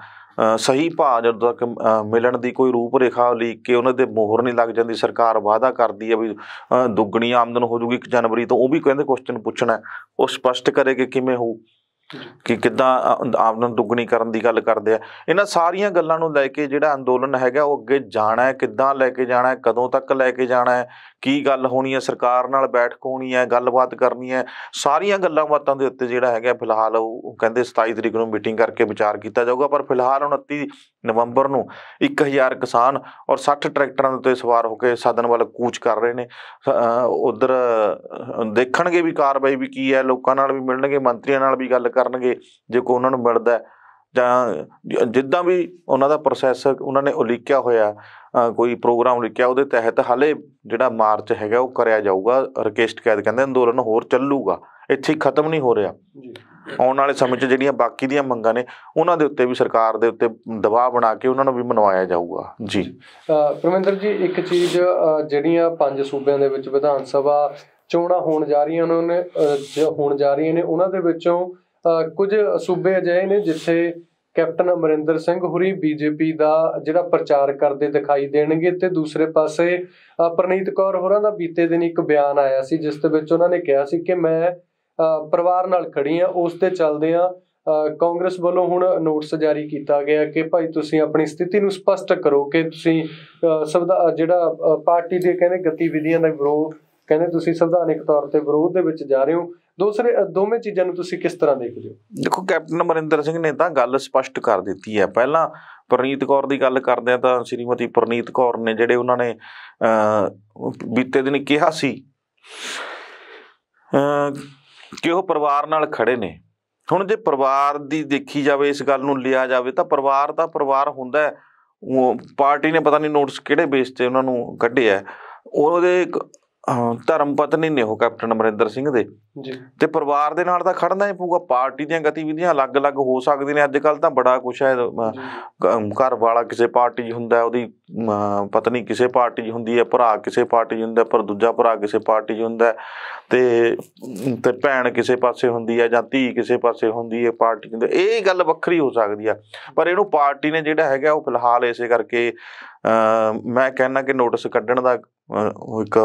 ਸਹੀ ਭਾਅ ਜਦੋਂ ਤੱਕ ਮਿਲਣ ਦੀ ਕੋਈ ਰੂਪ ਰੇਖਾ ਲੀਕ ਕੇ ਉਹਨਾਂ ਦੇ ਮੋਹਰ ਨਹੀਂ ਲੱਗ ਜਾਂਦੀ ਸਰਕਾਰ ਵਾਅਦਾ ਕਰਦੀ ਹੈ ਵੀ ਦੁੱਗਣੀ ਆਮਦਨ ਹੋ ਜੂਗੀ 1 ਜਨਵਰੀ ਤੋਂ ਉਹ ਵੀ ਕਹਿੰਦੇ ਕੁਐਸਚਨ ਪੁੱਛਣਾ ਉਹ ਸਪਸ਼ਟ ਕਰੇ ਕਿ ਕਿਵੇਂ ਹੋਊ ਕਿ ਕਿਦਾਂ ਆਪ ਨੂੰ ਦੁੱਗਣੀ ਕਰਨ ਦੀ ਗੱਲ ਕਰਦੇ ਆ ਇਹਨਾਂ ਸਾਰੀਆਂ ਗੱਲਾਂ ਨੂੰ ਲੈ ਕੇ ਜਿਹੜਾ ਅੰਦੋਲਨ ਹੈਗਾ ਉਹ ਅੱਗੇ ਜਾਣਾ ਹੈ ਕਿਦਾਂ ਲੈ ਕੇ ਜਾਣਾ ਹੈ ਕਦੋਂ ਤੱਕ ਲੈ ਕੇ ਜਾਣਾ ਹੈ ਕੀ ਗੱਲ ਹੋਣੀ ਹੈ ਸਰਕਾਰ ਨਾਲ ਬੈਠਕ ਹੋਣੀ ਹੈ ਗੱਲਬਾਤ ਕਰਨੀ ਹੈ ਸਾਰੀਆਂ ਗੱਲਾਂ ਬਾਤਾਂ ਦੇ ਉੱਤੇ ਜਿਹੜਾ ਹੈਗਾ ਫਿਲਹਾਲ ਉਹ ਕਹਿੰਦੇ 27 ਤਰੀਕ ਨੂੰ ਮੀਟਿੰਗ ਕਰਕੇ ਵਿਚਾਰ ਕੀਤਾ ਜਾਊਗਾ ਪਰ ਫਿਲਹਾਲ 29 ਨਵੰਬਰ ਨੂੰ 1000 ਕਿਸਾਨ ਔਰ 60 ਟਰੈਕਟਰਾਂ ਦੇ ਉੱਤੇ ਸਵਾਰ ਹੋ ਕੇ ਸਦਨ ਵੱਲ ਕੂਚ ਕਰ ਰਹੇ ਨੇ ਉਧਰ ਦੇਖਣਗੇ ਵੀ ਕਾਰਵਾਈ ਵੀ ਕੀ ਹੈ ਲੋਕਾਂ ਨਾਲ ਵੀ ਮਿਲਣਗੇ ਮੰਤਰੀਆਂ ਨਾਲ ਵੀ ਗੱਲ ਕਰਨਗੇ ਜੇ ਕੋ ਉਹਨਾਂ ਨੂੰ ਮਿਲਦਾ ਜਾਂ ਜਿੱਦਾਂ ਵੀ ਉਹਨਾਂ ਦਾ ਪ੍ਰੋਸੈਸ ਉਹਨਾਂ ਨੇ ਉਲੀਕਿਆ ਹੋਇਆ ਕੋਈ ਪ੍ਰੋਗਰਾਮ ਲਿਖਿਆ ਉਹਦੇ ਤਹਿਤ ਹਲੇ ਜਿਹੜਾ ਮਾਰਚ ਹੈਗਾ ਉਹ ਕਰਿਆ ਜਾਊਗਾ ਰਿਕਵੈਸਟ ਕੈਦ ਕਹਿੰਦੇ ਅੰਦੋਲਨ ਹੋਰ ਚੱਲੂਗਾ ਇੱਥੇ ਖਤਮ ਨਹੀਂ ਹੋ ਰਿਹਾ ਆਉਣ ਵਾਲੇ ਸਮੇਂ 'ਚ ਜਿਹੜੀਆਂ ਬਾਕੀ ਦੀਆਂ ਮੰਗਾਂ ਨੇ ਉਹਨਾਂ ਦੇ ਉੱਤੇ ਵੀ ਸਰਕਾਰ ਦੇ ਉੱਤੇ ਦਬਾਅ ਬਣਾ ਕੇ ਉਹਨਾਂ ਨੂੰ ਵੀ ਮਨਵਾਇਆ ਜਾਊਗਾ ਜੀ ਪ੍ਰਮੇਂਦਰ ਜੀ ਇੱਕ ਚੀਜ਼ ਜਿਹੜੀਆਂ ਪੰਜ ਸੂਬਿਆਂ ਦੇ ਵਿੱਚ ਵਿਧਾਨ ਸਭਾ ਚੋਣਾਂ ਹੋਣ ਜਾ ਰਹੀਆਂ ਨੇ ਹੋਣ ਜਾ ਰਹੀਆਂ ਨੇ ਉਹਨਾਂ ਦੇ ਵਿੱਚੋਂ ਕੁਝ ਸੂਬੇ ਅਜਿਹੇ ਨੇ ਜਿੱਥੇ ਕੈਪਟਨ ਅਮਰਿੰਦਰ ਸਿੰਘ ਹੁਰੀ ਬੀਜੇਪੀ ਦਾ ਜਿਹੜਾ ਪ੍ਰਚਾਰ ਕਰਦੇ ਦਿਖਾਈ ਦੇਣਗੇ ਤੇ ਦੂਸਰੇ ਪਾਸੇ ਪ੍ਰਨੀਤ ਕੌਰ ਹੋਰਾਂ ਦਾ ਬੀਤੇ ਦਿਨ ਇੱਕ ਬਿਆਨ ਆਇਆ ਸੀ ਜਿਸ ਦੇ ਵਿੱਚ ਉਹਨਾਂ ਨੇ ਕਿਹਾ ਸੀ ਕਿ ਮੈਂ ਪਰਿਵਾਰ ਨਾਲ ਖੜੀ ਆ ਉਸ ਤੇ ਚੱਲਦੇ ਆ ਕਾਂਗਰਸ ਵੱਲੋਂ ਹੁਣ ਨੋਟਿਸ ਜਾਰੀ ਕੀਤਾ ਗਿਆ ਕਿ ਭਾਈ ਤੁਸੀਂ ਆਪਣੀ ਸਥਿਤੀ ਨੂੰ ਸਪਸ਼ਟ ਕਰੋ ਕਿ ਤੁਸੀਂ ਸਬਦਾ ਜਿਹੜਾ ਪਾਰਟੀ ਦੇ ਕਹਿੰਦੇ ਗਤੀਵਿਧੀਆਂ ਦਾ ਵਿਰੋਧ ਕਹਿੰਦੇ ਤੁਸੀਂ ਸੰਵਿਧਾਨਿਕ ਤੌਰ ਤੇ ਵਿਰੋਧ ਦੇ ਵਿੱਚ ਜਾ ਰਹੇ ਹੋ ਦੂਸਰੇ ਦੋਵੇਂ ਚੀਜ਼ਾਂ ਨੂੰ ਤੁਸੀਂ ਕਿਸ ਤਰ੍ਹਾਂ ਦੇਖਦੇ ਹੋ ਦੇਖੋ ਕੈਪਟਨ ਅਮਰਿੰਦਰ ਸਿੰਘ ਨੇ ਤਾਂ ਗੱਲ ਸਪਸ਼ਟ ਕਰ ਦਿੱਤੀ ਹੈ ਪਹਿਲਾਂ ਪ੍ਰਨੀਤ ਕੌਰ ਦੀ ਗੱਲ ਕਰਦੇ ਆ ਤਾਂ ਸ਼੍ਰੀਮਤੀ ਪ੍ਰਨੀਤ ਕੌਰ ਨੇ ਜਿਹੜੇ ਉਹਨਾਂ ਨੇ ਬੀਤੇ ਦਿਨ ਕਿਹਾ ਸੀ ਕਿ ਉਹ ਪਰਿਵਾਰ ਨਾਲ ਖੜੇ ਨੇ ਹੁਣ ਜੇ ਪਰਿਵਾਰ ਦੀ ਦੇਖੀ ਜਾਵੇ ਇਸ ਗੱਲ ਨੂੰ ਲਿਆ ਜਾਵੇ ਤਾਂ ਪਰਿਵਾਰ ਦਾ ਪਰਿਵਾਰ ਹੁੰਦਾ ਹੈ ਉਹ ਪਾਰਟੀ ਨੇ ਪਤਾ ਨਹੀਂ ਨੋਟਸ ਕਿਹੜੇ ਬੇਸ ਤੇ ਉਹਨਾਂ ਨੂੰ ਕੱਢਿਆ ਉਹਦੇ ਧਰਮ ਪਤਨੀ ਨੇ ਉਹ ਕੈਪਟਨ ਅਮਰਿੰਦਰ ਸਿੰਘ ਦੇ ਜੀ ਤੇ ਪਰਿਵਾਰ ਦੇ ਨਾਲ ਤਾਂ ਖੜਨਾ ਹੀ ਪਊਗਾ ਪਾਰਟੀ ਦੀਆਂ ਗਤੀਵਿਧੀਆਂ ਅਲੱਗ-ਅਲੱਗ ਹੋ ਸਕਦੀਆਂ ਨੇ ਅੱਜ ਕੱਲ ਤਾਂ ਬੜਾ ਕੁਝ ਹੈ ਘਰ ਵਾਲਾ ਕਿਸੇ ਪਾਰਟੀ 'ਚ ਹੁੰਦਾ ਉਹਦੀ ਪਤਨੀ ਕਿਸੇ ਪਾਰਟੀ 'ਚ ਹੁੰਦੀ ਹੈ ਭਰਾ ਕਿਸੇ ਪਾਰਟੀ 'ਚ ਹੁੰਦਾ ਪਰ ਦੂਜਾ ਭਰਾ ਕਿਸੇ ਪਾਰਟੀ 'ਚ ਹੁੰਦਾ ਤੇ ਤੇ ਭੈਣ ਕਿਸੇ ਪਾਸੇ ਹੁੰਦੀ ਹੈ ਜਾਂ ਧੀ ਕਿਸੇ ਪਾਸੇ ਹੁੰਦੀ ਹੈ ਪਾਰਟੀ ਹੁੰਦੀ ਇਹ ਗੱਲ ਵੱਖਰੀ ਹੋ ਸਕਦੀ ਆ ਪਰ ਇਹਨੂੰ ਪਾਰਟੀ ਨੇ ਜਿਹੜਾ ਹੈਗਾ ਉਹ ਫਿਲਹਾਲ ਇਸੇ ਕਰਕੇ ਮੈਂ ਕਹਿਣਾ ਕਿ ਨੋਟਿਸ ਕੱਢਣ ਦਾ ਇੱਕ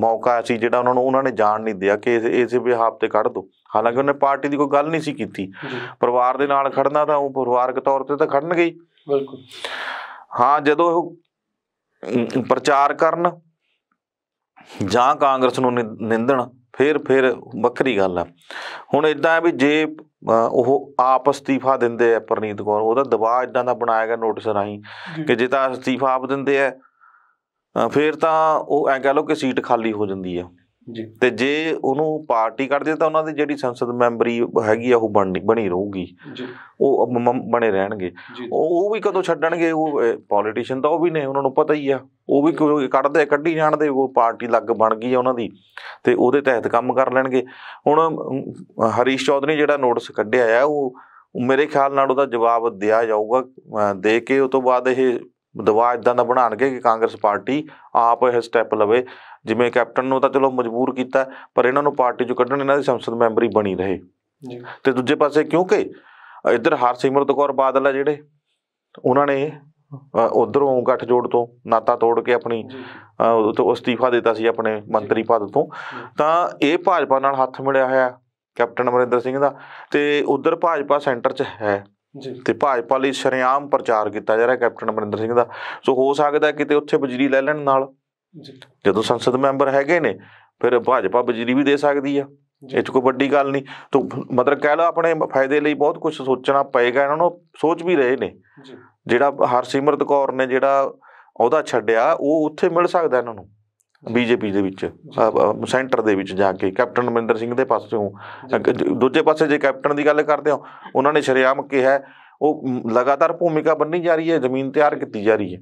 ਮੌਕਾ ਸੀ ਜਿਹੜਾ ਉਹਨਾਂ ਨੂੰ ਉਹਨਾਂ ਨੇ ਜਾਣ ਨਹੀਂ ਦਿਆ ਕਿ ਇਸ ਵਿਹਾਪ ਤੇ ਕੱਢ ਦੋ ਹਾਲਾਂਕਿ ਉਹਨੇ ਪਾਰਟੀ ਦੀ ਕੋਈ ਗੱਲ ਨਹੀਂ ਸੀ ਕੀਤੀ ਪਰਿਵਾਰ ਦੇ ਨਾਲ ਖੜਨਾ ਤਾਂ ਉਹ ਪਰਿਵਾਰਕ ਤੌਰ ਤੇ ਤਾਂ ਖੜਨ ਗਈ ਬਿਲਕੁਲ ਹਾਂ ਜਦੋਂ ਉਹ ਪ੍ਰਚਾਰ ਕਰਨ ਜਾਂ ਕਾਂਗਰਸ ਨੂੰ ਨਿੰਦਣ ਫਿਰ ਫਿਰ ਵੱਖਰੀ ਗੱਲ ਆ ਹੁਣ ਇਦਾਂ ਹੈ ਵੀ ਜੇ ਉਹ ਆਪ ਅਸਤੀਫਾ ਦਿੰਦੇ ਆ ਪ੍ਰਨੀਤ ਕੌਰ ਉਹਦਾ ਦਬਾਅ ਇਦਾਂ ਦਾ ਬਣਾਇਆ ਗਿਆ ਨੋਟਿਸ ਰਾਹੀਂ ਕਿ ਜੇ ਤਾਂ ਅਸਤੀਫਾ ਆਪ ਦਿੰਦੇ ਆ ਫਿਰ ਤਾਂ ਉਹ ਐ ਕਹ ਲਓ ਕਿ ਸੀਟ ਖਾਲੀ ਹੋ ਜਾਂਦੀ ਆ ਤੇ ਜੇ ਉਹਨੂੰ ਪਾਰਟੀ ਕੱਢ ਦੇ ਤਾਂ ਉਹਨਾਂ ਦੀ ਜਿਹੜੀ ਸੰਸਦ ਮੈਂਬਰੀ ਹੈਗੀ ਆ ਉਹ ਬਣਨੀ ਬਣੀ ਰਹੂਗੀ ਜੀ ਉਹ ਬਣੇ ਰਹਿਣਗੇ ਉਹ ਵੀ ਕਦੋਂ ਛੱਡਣਗੇ ਉਹ ਪੋਲੀਟੀਸ਼ੀਅਨ ਤਾਂ ਉਹ ਵੀ ਨੇ ਉਹਨਾਂ ਨੂੰ ਪਤਾ ਹੀ ਆ ਉਹ ਵੀ ਕੋਈ ਕੱਢਦੇ ਕੱਢੀ ਜਾਣਦੇ ਉਹ ਪਾਰਟੀ ਲੱਗ ਬਣ ਗਈ ਆ ਉਹਨਾਂ ਦੀ ਤੇ ਉਹਦੇ ਤਹਿਤ ਕੰਮ ਕਰ ਲੈਣਗੇ ਹੁਣ ਹਰੀਸ਼ ਚੌਧਰੀ ਜਿਹੜਾ ਨੋਟਿਸ ਕੱਢਿਆ ਆ ਉਹ ਮੇਰੇ ਖਿਆਲ ਨਾਲ ਉਹਦਾ ਜਵਾਬ ਦਿਆ ਜਾਊਗਾ ਦੇ ਕੇ ਉਸ ਤੋਂ ਬਾਅਦ ਇਹ ਦਵਾ ਇਦਾਂ ਦਾ ਬਣਾਣਗੇ ਕਿ ਕਾਂਗਰਸ ਪਾਰਟੀ ਆਪ ਇਹ ਸਟੈਪ ਲਵੇ ਜਿਵੇਂ ਕੈਪਟਨ ਨੂੰ ਤਾਂ ਚਲੋ ਮਜਬੂਰ ਕੀਤਾ ਪਰ ਇਹਨਾਂ ਨੂੰ ਪਾਰਟੀ ਚੋਂ ਕੱਢਣ ਇਹਨਾਂ ਦੀ ਸੰਸਦ ਮੈਂਬਰੀ ਬਣੀ ਰਹੇ ਜੀ ਤੇ ਦੂਜੇ ਪਾਸੇ ਕਿਉਂਕਿ ਇੱਧਰ ਹਰਸਿਮਰਤ ਕੌਰ ਬਾਦਲ ਆ ਜਿਹੜੇ ਉਹਨਾਂ ਨੇ ਉਧਰੋਂ ਗੱਠ ਜੋੜ ਤੋਂ ਨਾਤਾ ਤੋੜ ਕੇ ਆਪਣੀ ਤੋਂ ਅਸਤੀਫਾ ਦਿੱਤਾ ਸੀ ਆਪਣੇ ਮੰਤਰੀ ਪਦ ਤੋਂ ਤਾਂ ਇਹ ਭਾਜਪਾ ਨਾਲ ਹੱਥ ਮਿਲਿਆ ਹੋਇਆ ਕੈਪਟਨ ਅਮਰਿੰਦਰ ਸਿੰਘ ਦਾ ਤੇ ਉਧਰ ਭਾਜਪਾ ਸੈਂਟਰ 'ਚ ਹੈ ਤੇ ਭਾਜਪਾ ਲਈ ਸ਼ਰਿਆਮ ਪ੍ਰਚਾਰ ਕੀਤਾ ਜਾ ਰਿਹਾ ਕੈਪਟਨ ਅਮਰਿੰਦਰ ਸਿੰਘ ਦਾ ਸੋ ਹੋ ਸਕਦਾ ਕਿਤੇ ਉੱਥੇ ਬਜਰੀ ਲੈ ਲੈਣ ਨਾਲ ਜਦੋਂ ਸੰਸਦ ਮੈਂਬਰ ਹੈਗੇ ਨੇ ਫਿਰ ਭਾਜਪਾ ਬਜਰੀ ਵੀ ਦੇ ਸਕਦੀ ਆ ਇਹ ਚ ਕੋਈ ਵੱਡੀ ਗੱਲ ਨਹੀਂ ਤੋਂ ਮਤਲਬ ਕਹਿ ਲਓ ਆਪਣੇ ਫਾਇਦੇ ਲਈ ਬਹੁਤ ਕੁਝ ਸੋਚਣਾ ਪਏਗਾ ਇਹਨਾਂ ਨੂੰ ਸੋਚ ਵੀ ਰਹੇ ਨੇ ਜਿਹੜਾ ਹਰਸਿਮਰਤ ਕੌਰ ਨੇ ਜਿਹੜਾ ਉਹਦਾ ਛੱਡਿਆ ਉਹ ਉੱਥੇ ਮਿਲ ਸਕਦਾ ਇਹਨਾਂ ਨੂੰ ਬੀਜੇਪੀ ਦੇ ਵਿੱਚ ਸੈਂਟਰ ਦੇ ਵਿੱਚ ਜਾ ਕੇ ਕੈਪਟਨ ਅਮਰਿੰਦਰ ਸਿੰਘ ਦੇ ਪਾਸੋਂ ਦੂਜੇ ਪਾਸੇ ਜੇ ਕੈਪਟਨ ਦੀ ਗੱਲ ਕਰਦੇ ਹਾਂ ਉਹਨਾਂ ਨੇ ਸ਼ਰਿਆਮ ਕਿਹਾ ਉਹ ਲਗਾਤਾਰ ਭੂਮਿਕਾ ਬੰਨੀ ਜਾ ਰਹੀ ਹੈ ਜ਼ਮੀਨ ਤਿਆਰ ਕੀਤੀ ਜਾ ਰਹੀ ਹੈ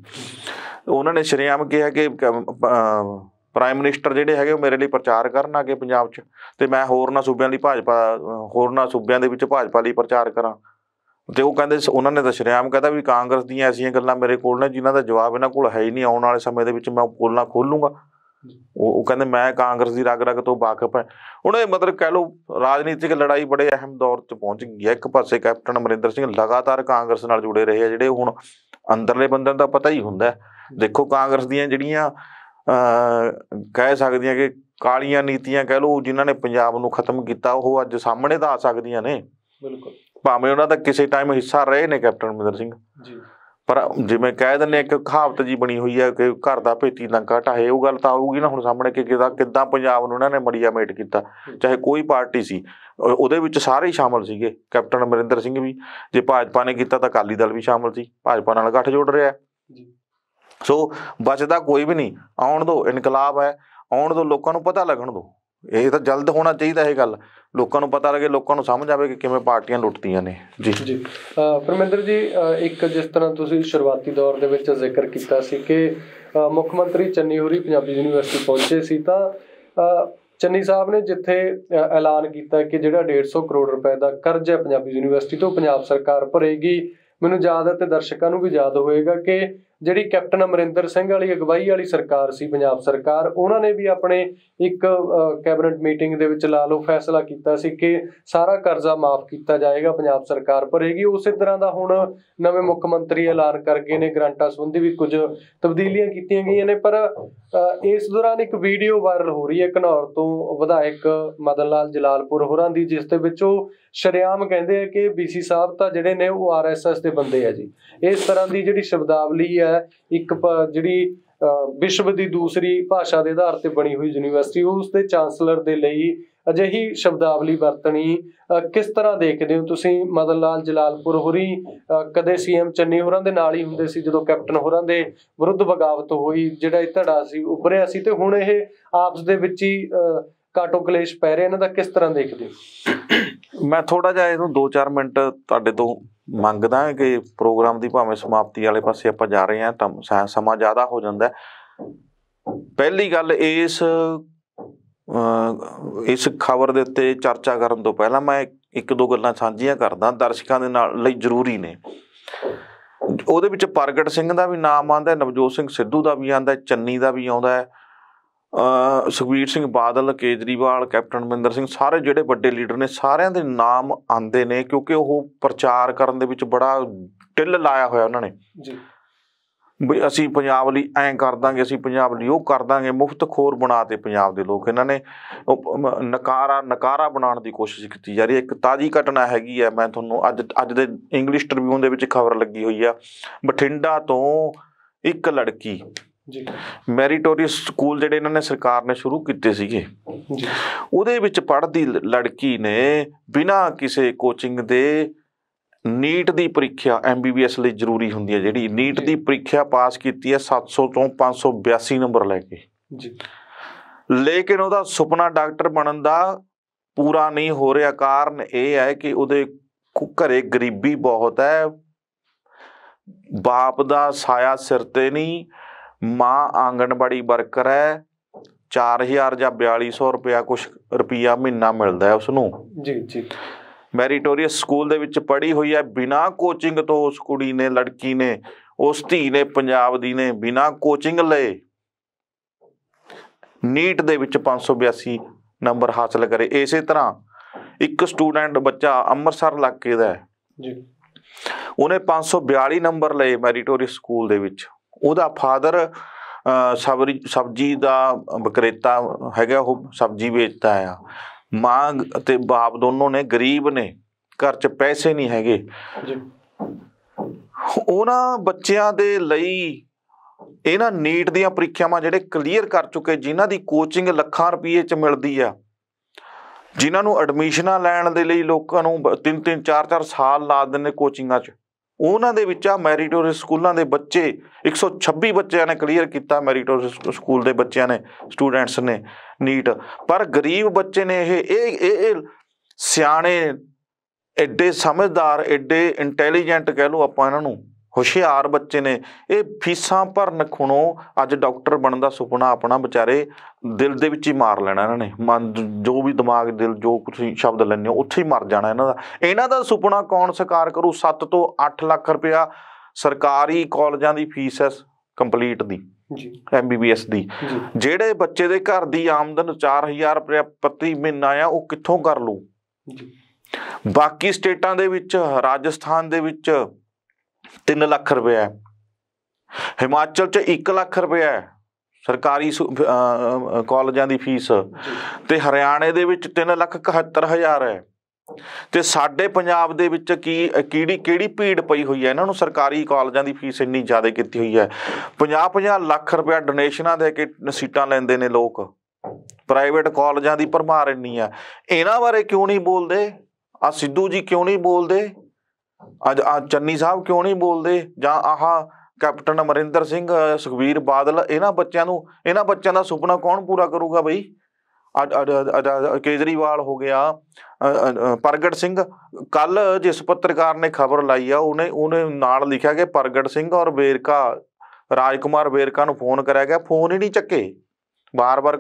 ਉਹਨਾਂ ਨੇ ਸ਼ਰਿਆਮ ਕਿਹਾ ਕਿ ਪ੍ਰਾਈਮ ਮਿਨਿਸਟਰ ਜਿਹੜੇ ਹੈਗੇ ਉਹ ਮੇਰੇ ਲਈ ਪ੍ਰਚਾਰ ਕਰਨ ਆਗੇ ਪੰਜਾਬ 'ਚ ਤੇ ਮੈਂ ਹੋਰਨਾਂ ਸੂਬਿਆਂ ਲਈ ਭਾਜਪਾ ਹੋਰਨਾਂ ਸੂਬਿਆਂ ਦੇ ਵਿੱਚ ਭਾਜਪਾ ਲਈ ਪ੍ਰਚਾਰ ਕਰਾਂ ਤੇ ਉਹ ਕਹਿੰਦੇ ਉਹਨਾਂ ਨੇ ਤਾਂ ਸ਼ਰਿਆਮ ਕਹਦਾ ਵੀ ਕਾਂਗਰਸ ਦੀਆਂ ਐਸੀਆਂ ਗੱਲਾਂ ਮੇਰੇ ਕੋਲ ਨੇ ਜਿਨ੍ਹਾਂ ਦਾ ਜਵਾਬ ਇਹਨਾਂ ਕੋਲ ਹੈ ਹੀ ਨਹੀਂ ਆਉਣ ਵਾਲੇ ਸਮੇਂ ਦੇ ਵਿੱਚ ਮੈਂ ਬੋਲਣਾ ਖੋਲੂੰਗਾ ਉਹ ਉਹ ਕਹਿੰਦੇ ਮੈਂ ਕਾਂਗਰਸ ਦੀ ਰਗ ਰਗ ਤੋਂ ਵਾਕਿਫ ਹੈ ਹੁਣ ਇਹ ਮਤਲਬ ਕਹਿ ਲੋ ਰਾਜਨੀਤਿਕ ਲੜਾਈ ਬੜੇ ਅਹਿਮ ਦੌਰ 'ਚ ਪਹੁੰਚ ਗਈ ਹੈ ਇੱਕ ਪਾਸੇ ਕੈਪਟਨ ਅਮਰਿੰਦਰ ਸਿੰਘ ਲਗਾਤਾਰ ਕਾਂਗਰਸ ਨਾਲ ਜੁੜੇ ਰਹੇ ਆ ਜਿਹੜੇ ਹੁਣ ਅੰਦਰਲੇ ਬੰਦਨ ਦਾ ਪਤਾ ਹੀ ਹੁੰਦਾ ਦੇਖੋ ਕਾਂਗਰਸ ਦੀਆਂ ਜਿਹੜੀਆਂ ਕਹਿ ਸਕਦੀਆਂ ਕਿ ਕਾਲੀਆਂ ਨੀਤੀਆਂ ਕਹਿ ਲੋ ਜਿਨ੍ਹਾਂ ਨੇ ਪੰਜਾਬ ਨੂੰ ਖਤਮ ਕੀਤਾ ਉਹ ਅੱਜ ਸਾਹਮਣੇ ਤਾਂ ਆ ਸਕਦੀਆਂ ਨੇ ਬਿਲਕੁਲ ਭਾਵੇਂ ਉਹਨਾਂ ਦਾ ਕਿਸੇ ਟਾਈਮ ਹਿੱਸਾ ਰਹੇ ਨੇ ਕੈਪਟਨ ਅਮਰਿੰਦਰ ਸਿੰਘ ਜੀ ਪਰ ਜਿਵੇਂ ਕਹਿ ਦਿੰਨੇ ਇੱਕ ਕਹਾਵਤ ਜੀ ਬਣੀ ਹੋਈ ਹੈ ਕਿ ਘਰ ਦਾ ਭੇਤੀ ਲੰਕਾ ਟਾਹੇ ਉਹ ਗੱਲ ਤਾਂ ਆਊਗੀ ਨਾ ਹੁਣ ਸਾਹਮਣੇ ਕਿ ਕਿਦਾ ਕਿਦਾਂ ਪੰਜਾਬ ਨੂੰ ਉਹਨਾਂ ਨੇ ਮੜੀਆ ਮੇਟ ਕੀਤਾ ਚਾਹੇ ਕੋਈ ਪਾਰਟੀ ਸੀ ਉਹਦੇ ਵਿੱਚ ਸਾਰੇ ਹੀ ਸ਼ਾਮਲ ਸੀਗੇ ਕੈਪਟਨ ਅਮਰਿੰਦਰ ਸਿੰਘ ਵੀ ਜੇ ਭਾਜਪਾ ਨੇ ਕੀਤਾ ਤਾਂ ਅਕਾਲੀ ਦਲ ਵੀ ਸ਼ਾਮਲ ਸੀ ਭਾਜਪਾ ਨਾਲ ਗੱਠ ਜੋੜ ਰਿਹਾ ਸੋ ਬਚਦਾ ਕੋਈ ਵੀ ਨਹੀਂ ਆਉਣ ਦੋ ਇਨਕਲਾਬ ਹੈ ਆਉਣ ਦੋ ਲੋਕਾਂ ਨੂੰ ਪਤਾ ਲੱਗਣ ਦੋ ਇਹ ਤਾਂ ਜਲਦ ਹੋਣਾ ਚਾਹੀਦਾ ਇਹ ਗੱਲ ਲੋਕਾਂ ਨੂੰ ਪਤਾ ਲੱਗੇ ਲੋਕਾਂ ਨੂੰ ਸਮਝ ਆਵੇ ਕਿ ਕਿਵੇਂ ਪਾਰਟੀਆਂ ਲੁੱਟਦੀਆਂ ਨੇ ਜੀ ਜੀ ਪਰਮਿੰਦਰ ਜੀ ਇੱਕ ਜਿਸ ਤਰ੍ਹਾਂ ਤੁਸੀਂ ਸ਼ੁਰੂਆਤੀ ਦੌਰ ਦੇ ਵਿੱਚ ਜ਼ਿਕਰ ਕੀਤਾ ਸੀ ਕਿ ਮੁੱਖ ਮੰਤਰੀ ਚੰਨੀ ਹੋਰੀ ਪੰਜਾਬੀ ਯੂਨੀਵਰਸਿਟੀ ਪਹੁੰਚੇ ਸੀ ਤਾਂ ਚੰਨੀ ਸਾਹਿਬ ਨੇ ਜਿੱਥੇ ਐਲਾਨ ਕੀਤਾ ਕਿ ਜਿਹੜਾ 150 ਕਰੋੜ ਰੁਪਏ ਦਾ ਕਰਜ਼ ਹੈ ਪੰਜਾਬੀ ਯੂਨੀਵਰਸਿਟੀ ਤੋਂ ਪੰਜਾਬ ਸਰਕਾਰ ਭਰੇਗੀ ਮੈਨੂੰ ਯਾਦ ਹੈ ਤੇ ਦਰਸ਼ਕਾਂ ਨੂੰ ਵੀ ਯਾਦ ਹੋਏਗਾ ਕਿ ਜਿਹੜੀ ਕੈਪਟਨ ਅਮਰਿੰਦਰ ਸਿੰਘ ਵਾਲੀ ਅਗਵਾਈ ਵਾਲੀ ਸਰਕਾਰ ਸੀ ਪੰਜਾਬ ਸਰਕਾਰ ਉਹਨਾਂ ਨੇ ਵੀ ਆਪਣੇ ਇੱਕ ਕੈਬਨਿਟ ਮੀਟਿੰਗ ਦੇ ਵਿੱਚ ਲਾ ਲਓ ਫੈਸਲਾ ਕੀਤਾ ਸੀ ਕਿ ਸਾਰਾ ਕਰਜ਼ਾ ਮਾਫ ਕੀਤਾ ਜਾਏਗਾ ਪੰਜਾਬ ਸਰਕਾਰ ਭਰੇਗੀ ਉਸੇ ਤਰ੍ਹਾਂ ਦਾ ਹੁਣ ਨਵੇਂ ਮੁੱਖ ਮੰਤਰੀ ਐਲਾਨ ਕਰ ਗਏ ਨੇ ਗ੍ਰਾਂਟਾਂ ਸੰਬੰਧੀ ਵੀ ਕੁਝ ਤਬਦੀਲੀਆਂ ਕੀਤੀਆਂ ਗਈਆਂ ਨੇ ਪਰ ਇਸ ਦੌਰਾਨ ਇੱਕ ਵੀਡੀਓ ਵਾਇਰਲ ਹੋ ਰਹੀ ਹੈ ਕਨੌਰ ਤੋਂ ਵਿਧਾਇਕ ਮਦਨ ਲਾਲ ਜਲਾਲਪੁਰ ਹੋਰਾਂ ਦੀ ਜਿਸ ਦੇ ਵਿੱਚ ਉਹ ਸ਼ਰਿਆਮ ਕਹਿੰਦੇ ਆ ਕਿ ਬੀਸੀ ਸਾਹਿਬ ਤਾਂ ਜਿਹੜੇ ਨੇ ਉਹ ਆਰਐਸਐਸ ਦੇ ਬੰਦੇ ਆ ਜੀ ਇਸ ਤਰ੍ਹਾਂ ਦੀ ਜਿਹੜੀ ਸ਼ਬਦਾਵਲੀ ਹੈ ਹੈ ਇੱਕ ਜਿਹੜੀ ਵਿਸ਼ਵ ਦੀ ਦੂਸਰੀ ਭਾਸ਼ਾ ਦੇ ਆਧਾਰ ਤੇ ਬਣੀ ਹੋਈ ਯੂਨੀਵਰਸਿਟੀ ਉਸ ਦੇ ਚਾਂਸਲਰ ਦੇ ਲਈ ਅਜਿਹੀ ਸ਼ਬਦਾਵਲੀ ਵਰਤਣੀ ਕਿਸ ਤਰ੍ਹਾਂ ਦੇਖਦੇ ਹੋ ਤੁਸੀਂ ਮਦਨ ਲਾਲ ਜਲਾਲਪੁਰ ਹੋਰੀ ਕਦੇ ਸੀਐਮ ਚੰਨੀ ਹੋਰਾਂ ਦੇ ਨਾਲ ਹੀ ਹੁੰਦੇ ਸੀ ਜਦੋਂ ਕੈਪਟਨ ਹੋਰਾਂ ਦੇ ਵਿਰੁੱਧ ਬਗਾਵਤ ਹੋਈ ਜਿਹੜਾ ਇਹ ਧੜਾ ਸੀ ਉੱਭਰਿਆ ਸੀ ਤੇ ਹੁਣ ਇਹ ਆਪਸ ਦੇ ਵਿੱਚ ਹੀ ਕਾਟੋ ਕਲੇਸ਼ ਪੈ ਰਿਹਾ ਇਹਨਾਂ ਦਾ ਕਿਸ ਤਰ੍ਹਾਂ ਦੇਖਦੇ ਹੋ ਮੈਂ ਥੋੜਾ ਜਿਹਾ ਇਹਨੂੰ 2-4 ਮਿੰਟ ਤੁਹਾਡੇ ਤੋਂ ਮੰਗਦਾ ਕਿ ਪ੍ਰੋਗਰਾਮ ਦੀ ਭਾਵੇਂ ਸਮਾਪਤੀ ਵਾਲੇ ਪਾਸੇ ਆਪਾਂ ਜਾ ਰਹੇ ਹਾਂ ਤਾਂ ਸਮਾਂ ਜ਼ਿਆਦਾ ਹੋ ਜਾਂਦਾ ਪਹਿਲੀ ਗੱਲ ਇਸ ਇਸ ਖਬਰ ਦੇ ਉੱਤੇ ਚਰਚਾ ਕਰਨ ਤੋਂ ਪਹਿਲਾਂ ਮੈਂ ਇੱਕ ਦੋ ਗੱਲਾਂ ਸਾਂਝੀਆਂ ਕਰਦਾ ਦਰਸ਼ਕਾਂ ਦੇ ਨਾਲ ਲਈ ਜ਼ਰੂਰੀ ਨੇ ਉਹਦੇ ਵਿੱਚ ਪ੍ਰਗਟ ਸਿੰਘ ਦਾ ਵੀ ਨਾਮ ਆਉਂਦਾ ਨਵਜੋਤ ਸਿੰਘ ਸਿੱਧੂ ਦਾ ਵੀ ਆਉਂਦਾ ਚੰਨੀ ਦਾ ਵੀ ਆਉਂਦਾ ਹੈ ਸੁਖਵੀਰ ਸਿੰਘ ਬਾਦਲ ਕੇਜਰੀਵਾਲ ਕੈਪਟਨ ਮਹਿੰਦਰ ਸਿੰਘ ਸਾਰੇ ਜਿਹੜੇ ਵੱਡੇ ਲੀਡਰ ਨੇ ਸਾਰਿਆਂ ਦੇ ਨਾਮ ਆਂਦੇ ਨੇ ਕਿਉਂਕਿ ਉਹ ਪ੍ਰਚਾਰ ਕਰਨ ਦੇ ਵਿੱਚ ਬੜਾ ਟਿੱਲ ਲਾਇਆ ਹੋਇਆ ਉਹਨਾਂ ਨੇ ਜੀ ਵੀ ਅਸੀਂ ਪੰਜਾਬ ਲਈ ਐਂ ਕਰ ਦਾਂਗੇ ਅਸੀਂ ਪੰਜਾਬ ਲਈ ਉਹ ਕਰ ਦਾਂਗੇ ਮੁਫਤ ਖੋਰ ਬਣਾਤੇ ਪੰਜਾਬ ਦੇ ਲੋਕ ਇਹਨਾਂ ਨੇ ਨਕਾਰਾ ਨਕਾਰਾ ਬਣਾਉਣ ਦੀ ਕੋਸ਼ਿਸ਼ ਕੀਤੀ ਜਾ ਰਹੀ ਹੈ ਇੱਕ ਤਾਜ਼ੀ ਘਟਨਾ ਹੈਗੀ ਹੈ ਮੈਂ ਤੁਹਾਨੂੰ ਅੱਜ ਅੱਜ ਦੇ ਇੰਗਲਿਸ਼ ਟ੍ਰਿਬਿਊਨ ਦੇ ਵਿੱਚ ਖਬਰ ਲੱਗੀ ਹੋਈ ਆ ਬਠਿੰਡਾ ਤੋਂ ਇੱਕ ਲੜਕੀ ਜੀ ਮੈਰੀਟੋਰੀਅਸ ਸਕੂਲ ਜਿਹੜੇ ਇਹਨਾਂ ਨੇ ਸਰਕਾਰ ਨੇ ਸ਼ੁਰੂ ਕੀਤੇ ਸੀਗੇ ਜੀ ਉਹਦੇ ਵਿੱਚ ਪੜ੍ਹਦੀ ਲੜਕੀ ਨੇ ਬਿਨਾਂ ਕਿਸੇ ਕੋਚਿੰਗ ਦੇ ਨੀਟ ਦੀ ਪ੍ਰੀਖਿਆ ਐਮਬੀਬੀਐਸ ਲਈ ਜ਼ਰੂਰੀ ਹੁੰਦੀ ਹੈ ਜਿਹੜੀ ਨੀਟ ਦੀ ਪ੍ਰੀਖਿਆ ਪਾਸ ਕੀਤੀ ਹੈ 700 ਤੋਂ 582 ਨੰਬਰ ਲੈ ਕੇ ਜੀ ਲੇਕਿਨ ਉਹਦਾ ਸੁਪਨਾ ਡਾਕਟਰ ਬਣਨ ਦਾ ਪੂਰਾ ਨਹੀਂ ਹੋ ਰਿਹਾ ਕਾਰਨ ਇਹ ਹੈ ਕਿ ਉਹਦੇ ਘਰੇ ਗਰੀਬੀ ਬਹੁਤ ਹੈ ਬਾਪ ਦਾ ਸਾਇਆ ਸਿਰ ਤੇ ਨਹੀਂ ਮਾਂ ਆਂਗਣਵਾੜੀ ਵਰਕਰ ਹੈ 4000 ਜਾਂ 4200 ਰੁਪਿਆ ਕੁਝ ਰੁਪਿਆ ਮਹੀਨਾ ਮਿਲਦਾ ਹੈ ਉਸ ਨੂੰ ਜੀ ਜੀ ਮੈਰੀਟੋਰੀਅਸ ਸਕੂਲ ਦੇ ਵਿੱਚ ਪੜ੍ਹੀ ਹੋਈ ਹੈ ਬਿਨਾ ਕੋਚਿੰਗ ਤੋਂ ਉਸ ਕੁੜੀ ਨੇ ਲੜਕੀ ਨੇ ਉਸ ਧੀ ਨੇ ਪੰਜਾਬ ਦੀ ਨੇ ਬਿਨਾ ਕੋਚਿੰਗ ਲਏ ਨੀਟ ਦੇ ਵਿੱਚ 582 ਨੰਬਰ ਹਾਸਲ ਕਰੇ ਇਸੇ ਤਰ੍ਹਾਂ ਇੱਕ ਸਟੂਡੈਂਟ ਬੱਚਾ ਅੰਮ੍ਰਿਤਸਰ ਇਲਾਕੇ ਦਾ ਹੈ ਜੀ ਉਹਨੇ 542 ਨੰਬਰ ਲਏ ਮੈਰੀਟੋਰੀਅਸ ਸਕੂਲ ਦੇ ਵਿੱਚ ਉਹਦਾ ਫਾਦਰ ਸਬਰੀ ਸਬਜੀ ਦਾ ਬਕਰੇਤਾ ਹੈਗਾ ਉਹ ਸਬਜੀ ਵੇਚਦਾ ਆ ਮਾਂ ਤੇ ਬਾਪ ਦੋਨੋਂ ਨੇ ਗਰੀਬ ਨੇ ਘਰ 'ਚ ਪੈਸੇ ਨਹੀਂ ਹੈਗੇ ਉਹਨਾਂ ਬੱਚਿਆਂ ਦੇ ਲਈ ਇਹਨਾਂ ਨੀਟ ਦੀਆਂ ਪ੍ਰੀਖਿਆਵਾਂ ਜਿਹੜੇ ਕਲੀਅਰ ਕਰ ਚੁੱਕੇ ਜਿਨ੍ਹਾਂ ਦੀ ਕੋਚਿੰਗ ਲੱਖਾਂ ਰੁਪਏ 'ਚ ਮਿਲਦੀ ਆ ਜਿਨ੍ਹਾਂ ਨੂੰ ਐਡਮਿਸ਼ਨਾਂ ਲੈਣ ਦੇ ਲਈ ਲੋਕਾਂ ਨੂੰ 3-3 4-4 ਸਾਲ ਲਾ ਦਿੰਦੇ ਕੋਚਿੰਗਾਂ 'ਚ ਉਹਨਾਂ ਦੇ ਵਿੱਚ ਆ ਮੈਰੀਟੋਰੀ ਸਕੂਲਾਂ ਦੇ ਬੱਚੇ 126 ਬੱਚਿਆਂ ਨੇ ਕਲੀਅਰ ਕੀਤਾ ਮੈਰੀਟੋਰੀ ਸਕੂਲ ਦੇ ਬੱਚਿਆਂ ਨੇ ਸਟੂਡੈਂਟਸ ਨੇ ਨੀਟ ਪਰ ਗਰੀਬ ਬੱਚੇ ਨੇ ਇਹ ਇਹ ਇਹ ਸਿਆਣੇ ਐਡੇ ਸਮਝਦਾਰ ਐਡੇ ਇੰਟੈਲੀਜੈਂਟ ਕਹਿ ਲਓ ਆਪਾਂ ਇਹਨਾਂ ਨੂੰ ਹੁਸ਼ਿਆਰ ਬੱਚੇ ਨੇ ਇਹ ਫੀਸਾਂ ਭਰਨ ਖੁਣੋ ਅੱਜ ਡਾਕਟਰ ਬਣਨ ਦਾ ਸੁਪਨਾ ਆਪਣਾ ਵਿਚਾਰੇ ਦਿਲ ਦੇ ਵਿੱਚ ਹੀ ਮਾਰ ਲੈਣਾ ਇਹਨਾਂ ਨੇ ਮਨ ਜੋ ਵੀ ਦਿਮਾਗ ਦਿਲ ਜੋ ਤੁਸੀਂ ਸ਼ਬਦ ਲੈਣੇ ਹੋ ਉੱਥੇ ਹੀ ਮਰ ਜਾਣਾ ਇਹਨਾਂ ਦਾ ਇਹਨਾਂ ਦਾ ਸੁਪਨਾ ਕੌਣ ਸਕਾਰ ਕਰੂ 7 ਤੋਂ 8 ਲੱਖ ਰੁਪਇਆ ਸਰਕਾਰੀ ਕਾਲਜਾਂ ਦੀ ਫੀਸ ਹੈ ਕੰਪਲੀਟ ਦੀ ਜੀ ਐਮਬੀਬੀਐਸ ਦੀ ਜਿਹੜੇ ਬੱਚੇ ਦੇ ਘਰ ਦੀ ਆਮਦਨ 4000 ਰੁਪਏ ਪ੍ਰਤੀ ਮਹੀਨਾ ਆ ਉਹ ਕਿੱਥੋਂ ਕਰ ਲੂ ਜੀ ਬਾਕੀ ਸਟੇਟਾਂ ਦੇ ਵਿੱਚ ਰਾਜਸਥਾਨ ਦੇ ਵਿੱਚ 3 ਲੱਖ ਰੁਪਏ ਹੈ ਹਿਮਾਚਲ 'ਚ 1 ਲੱਖ ਰੁਪਏ ਹੈ ਸਰਕਾਰੀ ਕਾਲਜਾਂ ਦੀ ਫੀਸ ਤੇ ਹਰਿਆਣੇ ਦੇ ਵਿੱਚ 371000 ਹੈ ਤੇ ਸਾਡੇ ਪੰਜਾਬ ਦੇ ਵਿੱਚ ਕੀ ਕਿਹੜੀ ਕਿਹੜੀ ਭੀੜ ਪਈ ਹੋਈ ਹੈ ਇਹਨਾਂ ਨੂੰ ਸਰਕਾਰੀ ਕਾਲਜਾਂ ਦੀ ਫੀਸ ਇੰਨੀ ਜ਼ਿਆਦਾ ਕੀਤੀ ਹੋਈ ਹੈ 50-50 ਲੱਖ ਰੁਪਏ ਡੋਨੇਸ਼ਨਾਂ ਦੇ ਕੇ ਸੀਟਾਂ ਲੈਂਦੇ ਨੇ ਲੋਕ ਪ੍ਰਾਈਵੇਟ ਕਾਲਜਾਂ ਦੀ ਭਰਮਾਰ ਇੰਨੀ ਆ ਇਹਨਾਂ ਬਾਰੇ ਕਿਉਂ ਨਹੀਂ ਬੋਲਦੇ ਆ ਸਿੱਧੂ ਜੀ ਕਿਉਂ ਨਹੀਂ ਬੋਲਦੇ ਅੱਜ ਆ ਚੰਨੀ ਸਾਹਿਬ ਕਿਉਂ ਨਹੀਂ ਬੋਲਦੇ ਜਾਂ ਆਹ ਕੈਪਟਨ ਅਮਰਿੰਦਰ ਸਿੰਘ ਸੁਖਵੀਰ ਬਾਦਲ ਇਹਨਾਂ ਬੱਚਿਆਂ ਨੂੰ ਇਹਨਾਂ ਬੱਚਿਆਂ ਦਾ ਸੁਪਨਾ ਕੌਣ ਪੂਰਾ ਕਰੂਗਾ ਬਈ ਕੇਜਰੀਵਾਲ ਹੋ ਗਿਆ ਪ੍ਰਗਟ ਸਿੰਘ ਕੱਲ ਜਿਸ ਪੱਤਰਕਾਰ ਨੇ ਖਬਰ ਲਾਈ ਆ ਉਹਨੇ ਉਹਨੇ ਨਾਲ ਲਿਖਿਆ ਕਿ ਪ੍ਰਗਟ ਸਿੰਘ ਔਰ ਵੇਰਕਾ ਰਾਜਕੁਮਾਰ ਵੇਰਕਾ ਨੂੰ ਫੋਨ ਕਰਿਆ ਗਿਆ ਫੋਨ ਹੀ ਨਹੀਂ ਚੱਕੇ ਬਾਰ-ਬਾਰ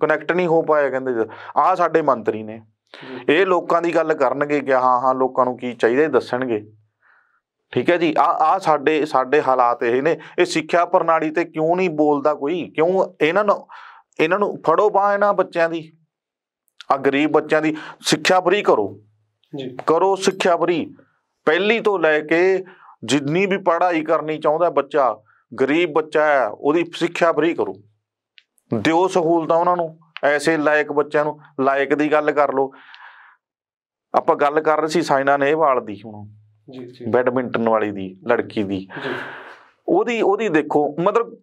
ਕਨੈਕਟ ਨਹੀਂ ਹੋ ਪਾਇਆ ਕਹਿੰਦੇ ਆ ਸਾਡੇ ਮੰਤਰੀ ਨੇ ਇਹ ਲੋਕਾਂ ਦੀ ਗੱਲ ਕਰਨਗੇ ਕਿ ਹਾਂ ਹਾਂ ਲੋਕਾਂ ਨੂੰ ਕੀ ਚਾਹੀਦਾ ਦੱਸਣਗੇ ਠੀਕ ਹੈ ਜੀ ਆ ਆ ਸਾਡੇ ਸਾਡੇ ਹਾਲਾਤ ਇਹ ਨੇ ਇਹ ਸਿੱਖਿਆ ਪ੍ਰਣਾਲੀ ਤੇ ਕਿਉਂ ਨਹੀਂ ਬੋਲਦਾ ਕੋਈ ਕਿਉਂ ਇਹਨਾਂ ਨੂੰ ਇਹਨਾਂ ਨੂੰ ਫੜੋ ਬਾ ਇਹਨਾਂ ਬੱਚਿਆਂ ਦੀ ਆ ਗਰੀਬ ਬੱਚਿਆਂ ਦੀ ਸਿੱਖਿਆ ਫਰੀ ਕਰੋ ਜੀ ਕਰੋ ਸਿੱਖਿਆ ਫਰੀ ਪਹਿਲੀ ਤੋਂ ਲੈ ਕੇ ਜਿੰਨੀ ਵੀ ਪੜ੍ਹਾਈ ਕਰਨੀ ਚਾਹੁੰਦਾ ਬੱਚਾ ਗਰੀਬ ਬੱਚਾ ਹੈ ਉਹਦੀ ਸਿੱਖਿਆ ਫਰੀ ਕਰੋ ਦਿਓ ਸਹੂਲਤਾਂ ਉਹਨਾਂ ਨੂੰ ਐਸੇ ਲਾਇਕ ਬੱਚਿਆਂ ਨੂੰ ਲਾਇਕ ਦੀ ਗੱਲ ਕਰ ਲੋ ਆਪਾਂ ਗੱਲ ਕਰ ਰਹੇ ਸੀ ਸਾਇਨਾ ਨੇ ਵਾਲ ਦੀ ਹੁਣ ਜੀ ਜੀ ਬੈਡਮਿੰਟਨ ਵਾਲੀ ਦੀ ਲੜਕੀ ਦੀ ਜੀ ਉਹਦੀ ਉਹਦੀ ਦੇਖੋ ਮਤਲਬ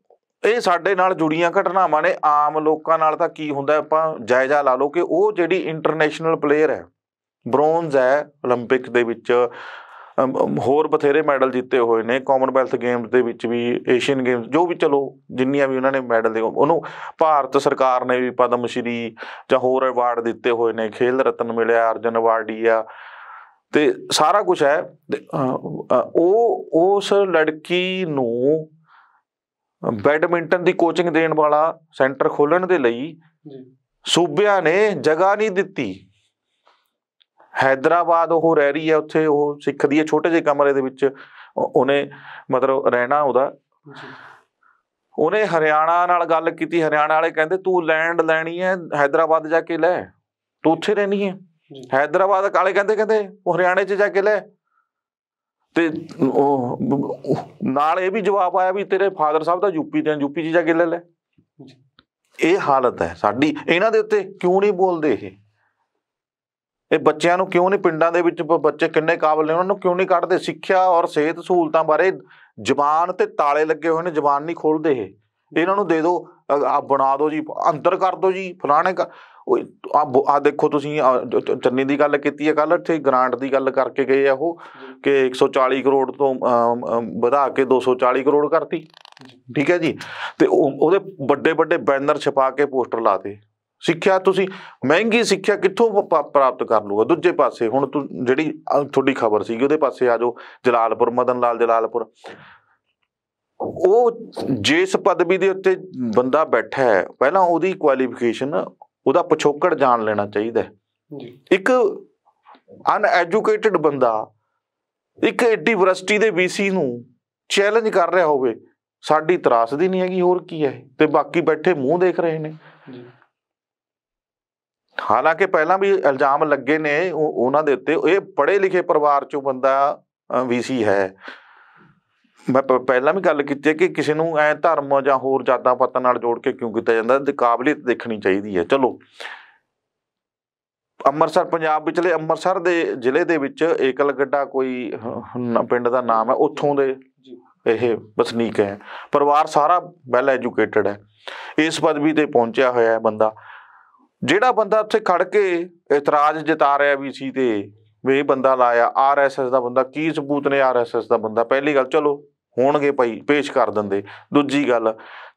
ਇਹ ਸਾਡੇ ਨਾਲ ਜੁੜੀਆਂ ਘਟਨਾਵਾਂ ਨੇ ਆਮ ਲੋਕਾਂ ਨਾਲ ਤਾਂ ਕੀ ਹੁੰਦਾ ਆਪਾਂ ਜਾਇਜ਼ਾ ਲਾ ਲਓ ਕਿ ਉਹ ਜਿਹੜੀ ਇੰਟਰਨੈਸ਼ਨਲ ਪਲੇਅਰ ਹੈ ਬ੍ਰੌਂਜ਼ ਹੈ 올림픽 ਦੇ ਵਿੱਚ ਹੋਰ ਬਥੇਰੇ ਮੈਡਲ ਜਿੱਤੇ ਹੋਏ ਨੇ ਕਾਮਨਵੈਲਥ ਗੇਮਸ ਦੇ ਵਿੱਚ ਵੀ ਏਸ਼ੀਅਨ ਗੇਮਸ ਜੋ ਵੀ ਚਲੋ ਜਿੰਨੀਆਂ ਵੀ ਉਹਨਾਂ ਨੇ ਮੈਡਲ ਦੇ ਉਹਨੂੰ ਭਾਰਤ ਸਰਕਾਰ ਨੇ ਵੀ ਪਦਮ ਸ਼੍ਰੀ ਜਾਂ ਹੋਰ ਅਵਾਰਡ ਦਿੱਤੇ ਹੋਏ ਨੇ ਖੇਲ ਰਤਨ ਮਿਲਿਆ ਅਰਜਨ ਅਵਾਰਡ ਹੀ ਆ ਤੇ ਸਾਰਾ ਕੁਝ ਹੈ ਉਹ ਉਸ ਲੜਕੀ ਨੂੰ ਬੈਡਮਿੰਟਨ ਦੀ ਕੋਚਿੰਗ ਦੇਣ ਵਾਲਾ ਸੈਂਟਰ ਖੋਲਣ ਦੇ ਲਈ ਜੀ ਸੂਬਿਆਂ ਨੇ ਜਗ੍ਹਾ ਨਹੀਂ ਦਿੱਤੀ ਹੈਦਰਾਬਾਦ ਉਹ ਰਹਿ ਰਹੀ ਹੈ ਉੱਥੇ ਉਹ ਸਿੱਖਦੀ ਹੈ ਛੋਟੇ ਜਿਹੇ ਕਮਰੇ ਦੇ ਵਿੱਚ ਉਹਨੇ ਮਤਲਬ ਰਹਿਣਾ ਉਹਦਾ ਉਹਨੇ ਹਰਿਆਣਾ ਨਾਲ ਗੱਲ ਕੀਤੀ ਹਰਿਆਣਾ ਵਾਲੇ ਕਹਿੰਦੇ ਤੂੰ ਲੈਂਡ ਲੈਣੀ ਹੈ ਹైదరాబాద్ ਜਾ ਕੇ ਲੈ ਤੂੰ ਉੱਥੇ ਰਹਿਣੀ ਹੈ ਹైదరాబాద్ ਵਾਲੇ ਕਹਿੰਦੇ ਕਹਿੰਦੇ ਉਹ ਹਰਿਆਣੇ 'ਚ ਜਾ ਕੇ ਲੈ ਤੇ ਉਹ ਨਾਲ ਇਹ ਵੀ ਜਵਾਬ ਆਇਆ ਵੀ ਤੇਰੇ ਫਾਦਰ ਸਾਹਿਬ ਤਾਂ ਯੂਪੀ ਤੇ ਯੂਪੀ 'ਚ ਜਾ ਕੇ ਲੈ ਲੈ ਇਹ ਹਾਲਤ ਹੈ ਸਾਡੀ ਇਹਨਾਂ ਦੇ ਉੱਤੇ ਕਿਉਂ ਨਹੀਂ ਬੋਲਦੇ ਇਹ ਤੇ ਬੱਚਿਆਂ ਨੂੰ ਕਿਉਂ ਨਹੀਂ ਪਿੰਡਾਂ ਦੇ ਵਿੱਚ ਬੱਚੇ ਕਿੰਨੇ ਕਾਬਲ ਨੇ ਉਹਨਾਂ ਨੂੰ ਕਿਉਂ ਨਹੀਂ ਕੱਢਦੇ ਸਿੱਖਿਆ ਔਰ ਸਿਹਤ ਸਹੂਲਤਾਂ ਬਾਰੇ ਜ਼ਬਾਨ ਤੇ ਤਾਲੇ ਲੱਗੇ ਹੋਏ ਨੇ ਜ਼ਬਾਨ ਨਹੀਂ ਖੋਲਦੇ ਇਹ ਇਹਨਾਂ ਨੂੰ ਦੇ ਦਿਓ ਆ ਬਣਾ ਦਿਓ ਜੀ ਅੰਦਰ ਕਰ ਦਿਓ ਜੀ ਫਲਾਣੇ ਆ ਦੇਖੋ ਤੁਸੀਂ ਚੰਨੀ ਦੀ ਗੱਲ ਕੀਤੀ ਹੈ ਕੱਲ ਇੱਥੇ ਗ੍ਰਾਂਟ ਦੀ ਗੱਲ ਕਰਕੇ ਗਏ ਆ ਉਹ ਕਿ 140 ਕਰੋੜ ਤੋਂ ਵਧਾ ਕੇ 240 ਕਰੋੜ ਕਰਤੀ ਠੀਕ ਹੈ ਜੀ ਤੇ ਉਹਦੇ ਵੱਡੇ ਵੱਡੇ ਬੈਨਰ ਛਪਾ ਕੇ ਪੋਸਟਰ ਲਾਤੇ ਸਿੱਖਿਆ ਤੁਸੀਂ ਮਹਿੰਗੀ ਸਿੱਖਿਆ ਕਿੱਥੋਂ ਪ੍ਰਾਪਤ ਕਰ ਲੂਗਾ ਦੂਜੇ ਪਾਸੇ ਹੁਣ ਤੂੰ ਜਿਹੜੀ ਤੁਹਾਡੀ ਖਬਰ ਸੀਗੀ ਉਹਦੇ ਪਾਸੇ ਆ ਜਾਓ ਜਲਾਲਪੁਰ ਮਦਨ ਲਾਲ ਜਲਾਲਪੁਰ ਉਹ ਜਿਸ ਪਦਵੀ ਦੇ ਉੱਤੇ ਬੰਦਾ ਬੈਠਾ ਹੈ ਪਹਿਲਾਂ ਉਹਦੀ ਕੁਆਲੀਫਿਕੇਸ਼ਨ ਉਹਦਾ ਪਛੋਕੜ ਜਾਣ ਲੈਣਾ ਚਾਹੀਦਾ ਜੀ ਇੱਕ ਅਨਐਜੂਕੇਟਿਡ ਬੰਦਾ ਇੱਕ ਐਡੀ ਯੂਨੀਵਰਸਿਟੀ ਦੇ ਵੀਸੀ ਨੂੰ ਚੈਲੰਜ ਕਰ ਰਿਹਾ ਹੋਵੇ ਸਾਡੀ ਤਰਾਸਦੀ ਨਹੀਂ ਹੈਗੀ ਹੋਰ ਕੀ ਹੈ ਤੇ ਬਾਕੀ ਬੈਠੇ ਮੂੰਹ ਦੇਖ ਰਹੇ ਨੇ ਜੀ ਹਾਲਾਂਕਿ ਪਹਿਲਾਂ ਵੀ ਇਲਜ਼ਾਮ ਲੱਗੇ ਨੇ ਉਹਨਾਂ ਦੇ ਉੱਤੇ ਇਹ ਪੜ੍ਹੇ ਲਿਖੇ ਪਰਿਵਾਰ ਚੋਂ ਬੰਦਾ ਵੀਸੀ ਹੈ ਮੈਂ ਪਹਿਲਾਂ ਵੀ ਗੱਲ ਕੀਤੀ ਹੈ ਕਿ ਕਿਸੇ ਨੂੰ ਐ ਧਰਮ ਜਾਂ ਹੋਰ ਜਾਤਾਂ ਪਤਾਂ ਨਾਲ ਜੋੜ ਕੇ ਕਿਉਂ ਕੀਤਾ ਜਾਂਦਾ ਤੇ ਕਾਬਲੀਅਤ ਦੇਖਣੀ ਚਾਹੀਦੀ ਹੈ ਚਲੋ ਅੰਮ੍ਰਿਤਸਰ ਪੰਜਾਬ ਵਿਚਲੇ ਅੰਮ੍ਰਿਤਸਰ ਦੇ ਜ਼ਿਲ੍ਹੇ ਦੇ ਵਿੱਚ ਏਕਲ ਗੱਡਾ ਕੋਈ ਪਿੰਡ ਦਾ ਨਾਮ ਹੈ ਉੱਥੋਂ ਦੇ ਇਹ ਬਸਨੀਕ ਹੈ ਪਰਿਵਾਰ ਸਾਰਾ ਵੈਲ ਐਜੂਕੇਟਿਡ ਹੈ ਇਸ ਪਦਵੀ ਤੇ ਪਹੁੰਚਿਆ ਹੋਇਆ ਹੈ ਬੰਦਾ ਜਿਹੜਾ ਬੰਦਾ ਉੱਥੇ ਖੜ ਕੇ ਇਤਰਾਜ਼ ਜਤਾ ਰਿਹਾ ਵੀ ਸੀ ਤੇ ਵੀ ਇਹ ਬੰਦਾ ਲਾਇਆ ਆਰਐਸਐਸ ਦਾ ਬੰਦਾ ਕੀ ਸਬੂਤ ਨੇ ਆਰਐਸਐਸ ਦਾ ਬੰਦਾ ਪਹਿਲੀ ਗੱਲ ਚਲੋ ਹੋਣਗੇ ਭਾਈ ਪੇਸ਼ ਕਰ ਦਿੰਦੇ ਦੂਜੀ ਗੱਲ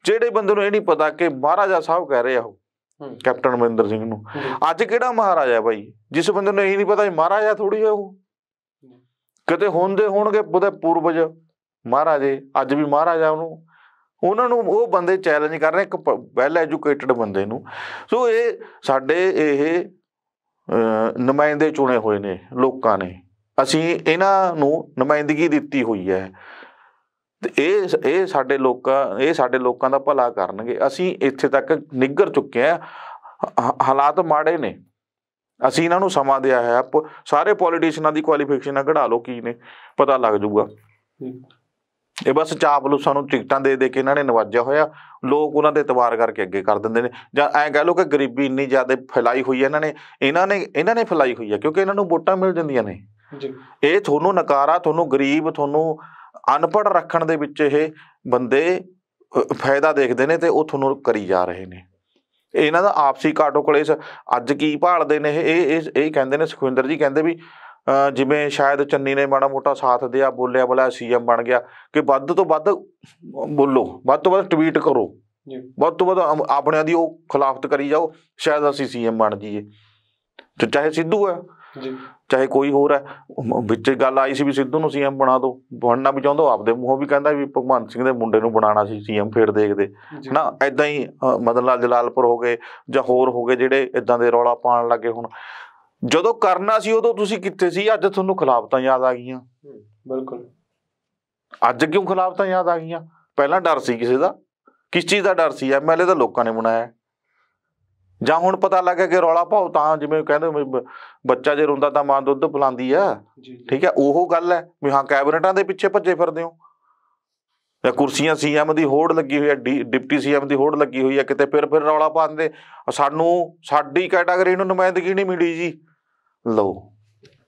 ਜਿਹੜੇ ਬੰਦੇ ਨੂੰ ਇਹ ਨਹੀਂ ਪਤਾ ਕਿ ਮਹਾਰਾਜਾ ਸਾਹਿਬ ਕਹਿ ਰਹੇ ਆ ਉਹ ਕੈਪਟਨ ਅਮਰਿੰਦਰ ਸਿੰਘ ਨੂੰ ਅੱਜ ਕਿਹੜਾ ਮਹਾਰਾਜਾ ਭਾਈ ਜਿਸ ਬੰਦੇ ਨੂੰ ਇਹ ਨਹੀਂ ਪਤਾ ਕਿ ਮਹਾਰਾਜਾ ਥੋੜੀ ਹੈ ਉਹ ਕਿਤੇ ਹੁੰਦੇ ਹੋਣਗੇ ਉਹਦੇ ਪੂਰਵਜ ਮਹਾਰਾਜੇ ਅੱਜ ਵੀ ਮਹਾਰਾਜਾ ਉਹਨੂੰ ਉਹਨਾਂ ਨੂੰ ਉਹ ਬੰਦੇ ਚੈਲੰਜ ਕਰ ਰਹੇ ਇੱਕ ਵੈਲ ਐਜੂਕੇਟਿਡ ਬੰਦੇ ਨੂੰ ਸੋ ਇਹ ਸਾਡੇ ਇਹ ਨੁਮਾਇੰਦੇ ਚੁਣੇ ਹੋਏ ਨੇ ਲੋਕਾਂ ਨੇ ਅਸੀਂ ਇਹਨਾਂ ਨੂੰ ਨੁਮਾਇੰਦਗੀ ਦਿੱਤੀ ਹੋਈ ਹੈ ਤੇ ਇਹ ਇਹ ਸਾਡੇ ਲੋਕਾਂ ਇਹ ਸਾਡੇ ਲੋਕਾਂ ਦਾ ਭਲਾ ਕਰਨਗੇ ਅਸੀਂ ਇੱਥੇ ਤੱਕ ਨਿੱਗਰ ਚੁੱਕੇ ਆ ਹਾਲਾਤ ਮਾੜੇ ਨੇ ਅਸੀਂ ਇਹਨਾਂ ਨੂੰ ਸਮਾਂ ਦਿਆ ਹੈ ਸਾਰੇ ਪੋਲੀਟੀਸ਼ੀਨਾਂ ਦੀ ਕੁਆਲੀਫਿਕੇਸ਼ਨਾਂ ਘੜਾ ਲਓ ਕੀ ਨੇ ਪਤਾ ਲੱਗ ਜਾਊਗਾ ਇਹ ਬਸ ਚਾਪਲੂਸਾਂ ਸਾਨੂੰ ਟਿਕਟਾਂ ਦੇ ਦੇ ਕੇ ਇਹਨਾਂ ਨੇ ਨਵਾਜਿਆ ਹੋਇਆ ਲੋਕ ਉਹਨਾਂ ਦੇ ਇਤਬਾਰ ਕਰਕੇ ਅੱਗੇ ਕਰ ਦਿੰਦੇ ਨੇ ਜਾਂ ਐਂ ਕਹ ਲੋ ਕਿ ਗਰੀਬੀ ਇੰਨੀ ਜ਼ਿਆਦਾ ਫੈਲਾਈ ਹੋਈ ਹੈ ਇਹਨਾਂ ਨੇ ਇਹਨਾਂ ਨੇ ਇਹਨਾਂ ਨੇ ਫੈਲਾਈ ਹੋਈ ਹੈ ਕਿਉਂਕਿ ਇਹਨਾਂ ਨੂੰ ਵੋਟਾਂ ਮਿਲ ਜਾਂਦੀਆਂ ਨੇ ਜੀ ਇਹ ਤੁਹਾਨੂੰ ਨਕਾਰਾ ਤੁਹਾਨੂੰ ਗਰੀਬ ਤੁਹਾਨੂੰ ਅਨਪੜ ਰੱਖਣ ਦੇ ਵਿੱਚ ਇਹ ਬੰਦੇ ਫਾਇਦਾ ਦੇਖਦੇ ਨੇ ਤੇ ਉਹ ਤੁਹਾਨੂੰ ਕਰੀ ਜਾ ਰਹੇ ਨੇ ਇਹਨਾਂ ਦਾ ਆਪਸੀ ਕਾਟੋ ਕਲੇਸ਼ ਅੱਜ ਕੀ ਭਾਲਦੇ ਨੇ ਇਹ ਇਹ ਇਹ ਕਹਿੰਦੇ ਨੇ ਸੁਖਵਿੰਦਰ ਜੀ ਕਹਿੰਦੇ ਵੀ ਜਿਵੇਂ ਸ਼ਾਇਦ ਚੰਨੀ ਨੇ ਮਾੜਾ ਮੋਟਾ ਸਾਥ ਦਿਆ ਬੋਲਿਆ ਬੋਲਿਆ ਸੀਐਮ ਬਣ ਗਿਆ ਕਿ ਵੱਧ ਤੋਂ ਵੱਧ ਬੋਲੋ ਵੱਧ ਤੋਂ ਵੱਧ ਟਵੀਟ ਕਰੋ ਵੱਧ ਤੋਂ ਵੱਧ ਆਪਣਿਆਂ ਦੀ ਉਹ ਖਿਲਾਫਤ ਕਰੀ ਜਾਓ ਸ਼ਾਇਦ ਅਸੀਂ ਸੀਐਮ ਬਣ ਜਾਈਏ ਤੇ ਚਾਹੇ ਸਿੱਧੂ ਹੈ ਜੀ ਚਾਹੇ ਕੋਈ ਹੋਰ ਹੈ ਵਿੱਚ ਗੱਲ ਆਈ ਸੀ ਵੀ ਸਿੱਧੂ ਨੂੰ ਸੀਐਮ ਬਣਾ ਦਿਓ ਬਣਨਾ ਵੀ ਚਾਹੁੰਦਾ ਆਪਦੇ ਮੂੰਹੋਂ ਵੀ ਕਹਿੰਦਾ ਵੀ ਭਗਵੰਤ ਸਿੰਘ ਦੇ ਮੁੰਡੇ ਨੂੰ ਬਣਾਉਣਾ ਸੀ ਸੀਐਮ ਫੇਰ ਦੇਖਦੇ ਹਨਾ ਐਦਾਂ ਹੀ ਮਦਨ ਲਾਲ ਜਲਾਲਪੁਰ ਹੋ ਗਏ ਜਾਂ ਹੋਰ ਹੋ ਗਏ ਜਿਹੜੇ ਇਦਾਂ ਦੇ ਰੌਲਾ ਪਾਉਣ ਲੱਗੇ ਹੁਣ ਜਦੋਂ ਕਰਨਾ ਸੀ ਉਦੋਂ ਤੁਸੀਂ ਕਿੱਥੇ ਸੀ ਅੱਜ ਤੁਹਾਨੂੰ ਖਲਾਫਤਾਂ ਯਾਦ ਆ ਗਈਆਂ ਬਿਲਕੁਲ ਅੱਜ ਕਿਉਂ ਖਲਾਫਤਾਂ ਯਾਦ ਆ ਗਈਆਂ ਪਹਿਲਾਂ ਡਰ ਸੀ ਕਿਸੇ ਦਾ ਕਿਸ ਚੀਜ਼ ਦਾ ਡਰ ਸੀ ਐਮਐਲਏ ਦਾ ਲੋਕਾਂ ਨੇ ਬਣਾਇਆ ਜਾਂ ਹੁਣ ਪਤਾ ਲੱਗਾ ਕਿ ਰੌਲਾ ਪਾਉ ਤਾਂ ਜਿਵੇਂ ਕਹਿੰਦੇ ਬੱਚਾ ਜੇ ਰੋਂਦਾ ਤਾਂ ਮਾਂ ਦੁੱਧ ਪਿਲਾਉਂਦੀ ਆ ਠੀਕ ਹੈ ਉਹ ਗੱਲ ਹੈ ਵੀ ਹਾਂ ਕੈਬਨਟਾਂ ਦੇ ਪਿੱਛੇ ਭੱਜੇ ਫਿਰਦੇ ਹੋ ਜਾਂ ਕੁਰਸੀਆਂ ਸੀਐਮ ਦੀ ਹੋੜ ਲੱਗੀ ਹੋਈ ਹੈ ਡਿਪਟੀ ਸੀਐਮ ਦੀ ਹੋੜ ਲੱਗੀ ਹੋਈ ਹੈ ਕਿਤੇ ਫਿਰ ਫਿਰ ਰੌਲਾ ਪਾਉਂਦੇ ਸਾਨੂੰ ਸਾਡੀ ਕੈਟਾਗਰੀ ਨੂੰ ਨੁਮਾਇੰਦਗੀ ਨਹੀਂ ਮਿਲੀ ਜੀ ਲਓ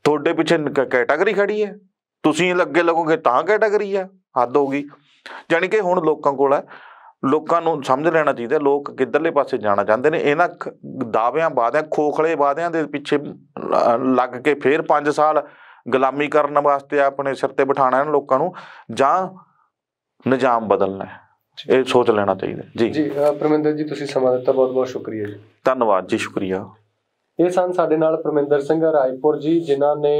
ਤੁਹਾਡੇ ਪਿੱਛੇ ਕੈਟਾਗਰੀ ਖੜੀ ਹੈ ਤੁਸੀਂ ਲੱਗੇ ਲੱਗੋਗੇ ਤਾਂ ਕੈਟਾਗਰੀ ਆ ਹੱਦ ਹੋ ਗਈ ਜਾਨੀ ਕਿ ਹੁਣ ਲੋਕਾਂ ਕੋਲ ਹੈ ਲੋਕਾਂ ਨੂੰ ਸਮਝ ਲੈਣਾ ਚਾਹੀਦਾ ਲੋਕ ਕਿੱਧਰਲੇ ਪਾਸੇ ਜਾਣਾ ਚਾਹੁੰਦੇ ਨੇ ਇਹਨਾਂ ਦਾਅਵਿਆਂ ਵਾਅਦਿਆਂ ਖੋਖਲੇ ਵਾਅਦਿਆਂ ਦੇ ਪਿੱਛੇ ਲੱਗ ਕੇ ਫੇਰ 5 ਸਾਲ ਗੁਲਾਮੀ ਕਰਨ ਵਾਸਤੇ ਆਪਣੇ ਸਿਰ ਤੇ ਬਿਠਾਣਾ ਇਹਨਾਂ ਲੋਕਾਂ ਨੂੰ ਜਾਂ ਨਿਜ਼ਾਮ ਬਦਲਣਾ ਹੈ ਇਹ ਸੋਚ ਲੈਣਾ ਚਾਹੀਦਾ ਜੀ ਜੀ ਪਰਮਿੰਦਰ ਜੀ ਤੁਸੀਂ ਸਮਾਂ ਦਿੱਤਾ ਬਹੁਤ ਬਹੁਤ ਸ਼ੁਕਰੀਆ ਜੀ ਧੰਨਵਾਦ ਜੀ ਸ਼ੁਕਰੀਆ ਇਹ ਸਨ ਸਾਡੇ ਨਾਲ ਪਰਮਿੰਦਰ ਸਿੰਘ ਰਾਏਪੁਰ ਜੀ ਜਿਨ੍ਹਾਂ ਨੇ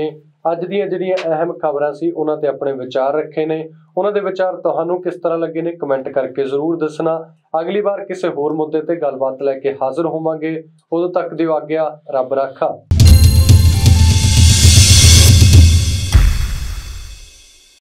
ਅੱਜ ਦੀਆਂ ਜਿਹੜੀਆਂ ਅਹਿਮ ਖਬਰਾਂ ਸੀ ਉਹਨਾਂ ਤੇ ਆਪਣੇ ਵਿਚਾਰ ਰੱਖੇ ਨੇ ਉਹਨਾਂ ਦੇ ਵਿਚਾਰ ਤੁਹਾਨੂੰ ਕਿਸ ਤਰ੍ਹਾਂ ਲੱਗੇ ਨੇ ਕਮੈਂਟ ਕਰਕੇ ਜ਼ਰੂਰ ਦੱਸਣਾ ਅਗਲੀ ਵਾਰ ਕਿਸੇ ਹੋਰ ਮੁੱਦੇ ਤੇ ਗੱਲਬਾਤ ਲੈ ਕੇ ਹਾਜ਼ਰ ਹੋਵਾਂਗੇ ਉਦੋਂ ਤੱਕ ਦਿਓ ਆਗਿਆ ਰੱਬ ਰਾਖਾ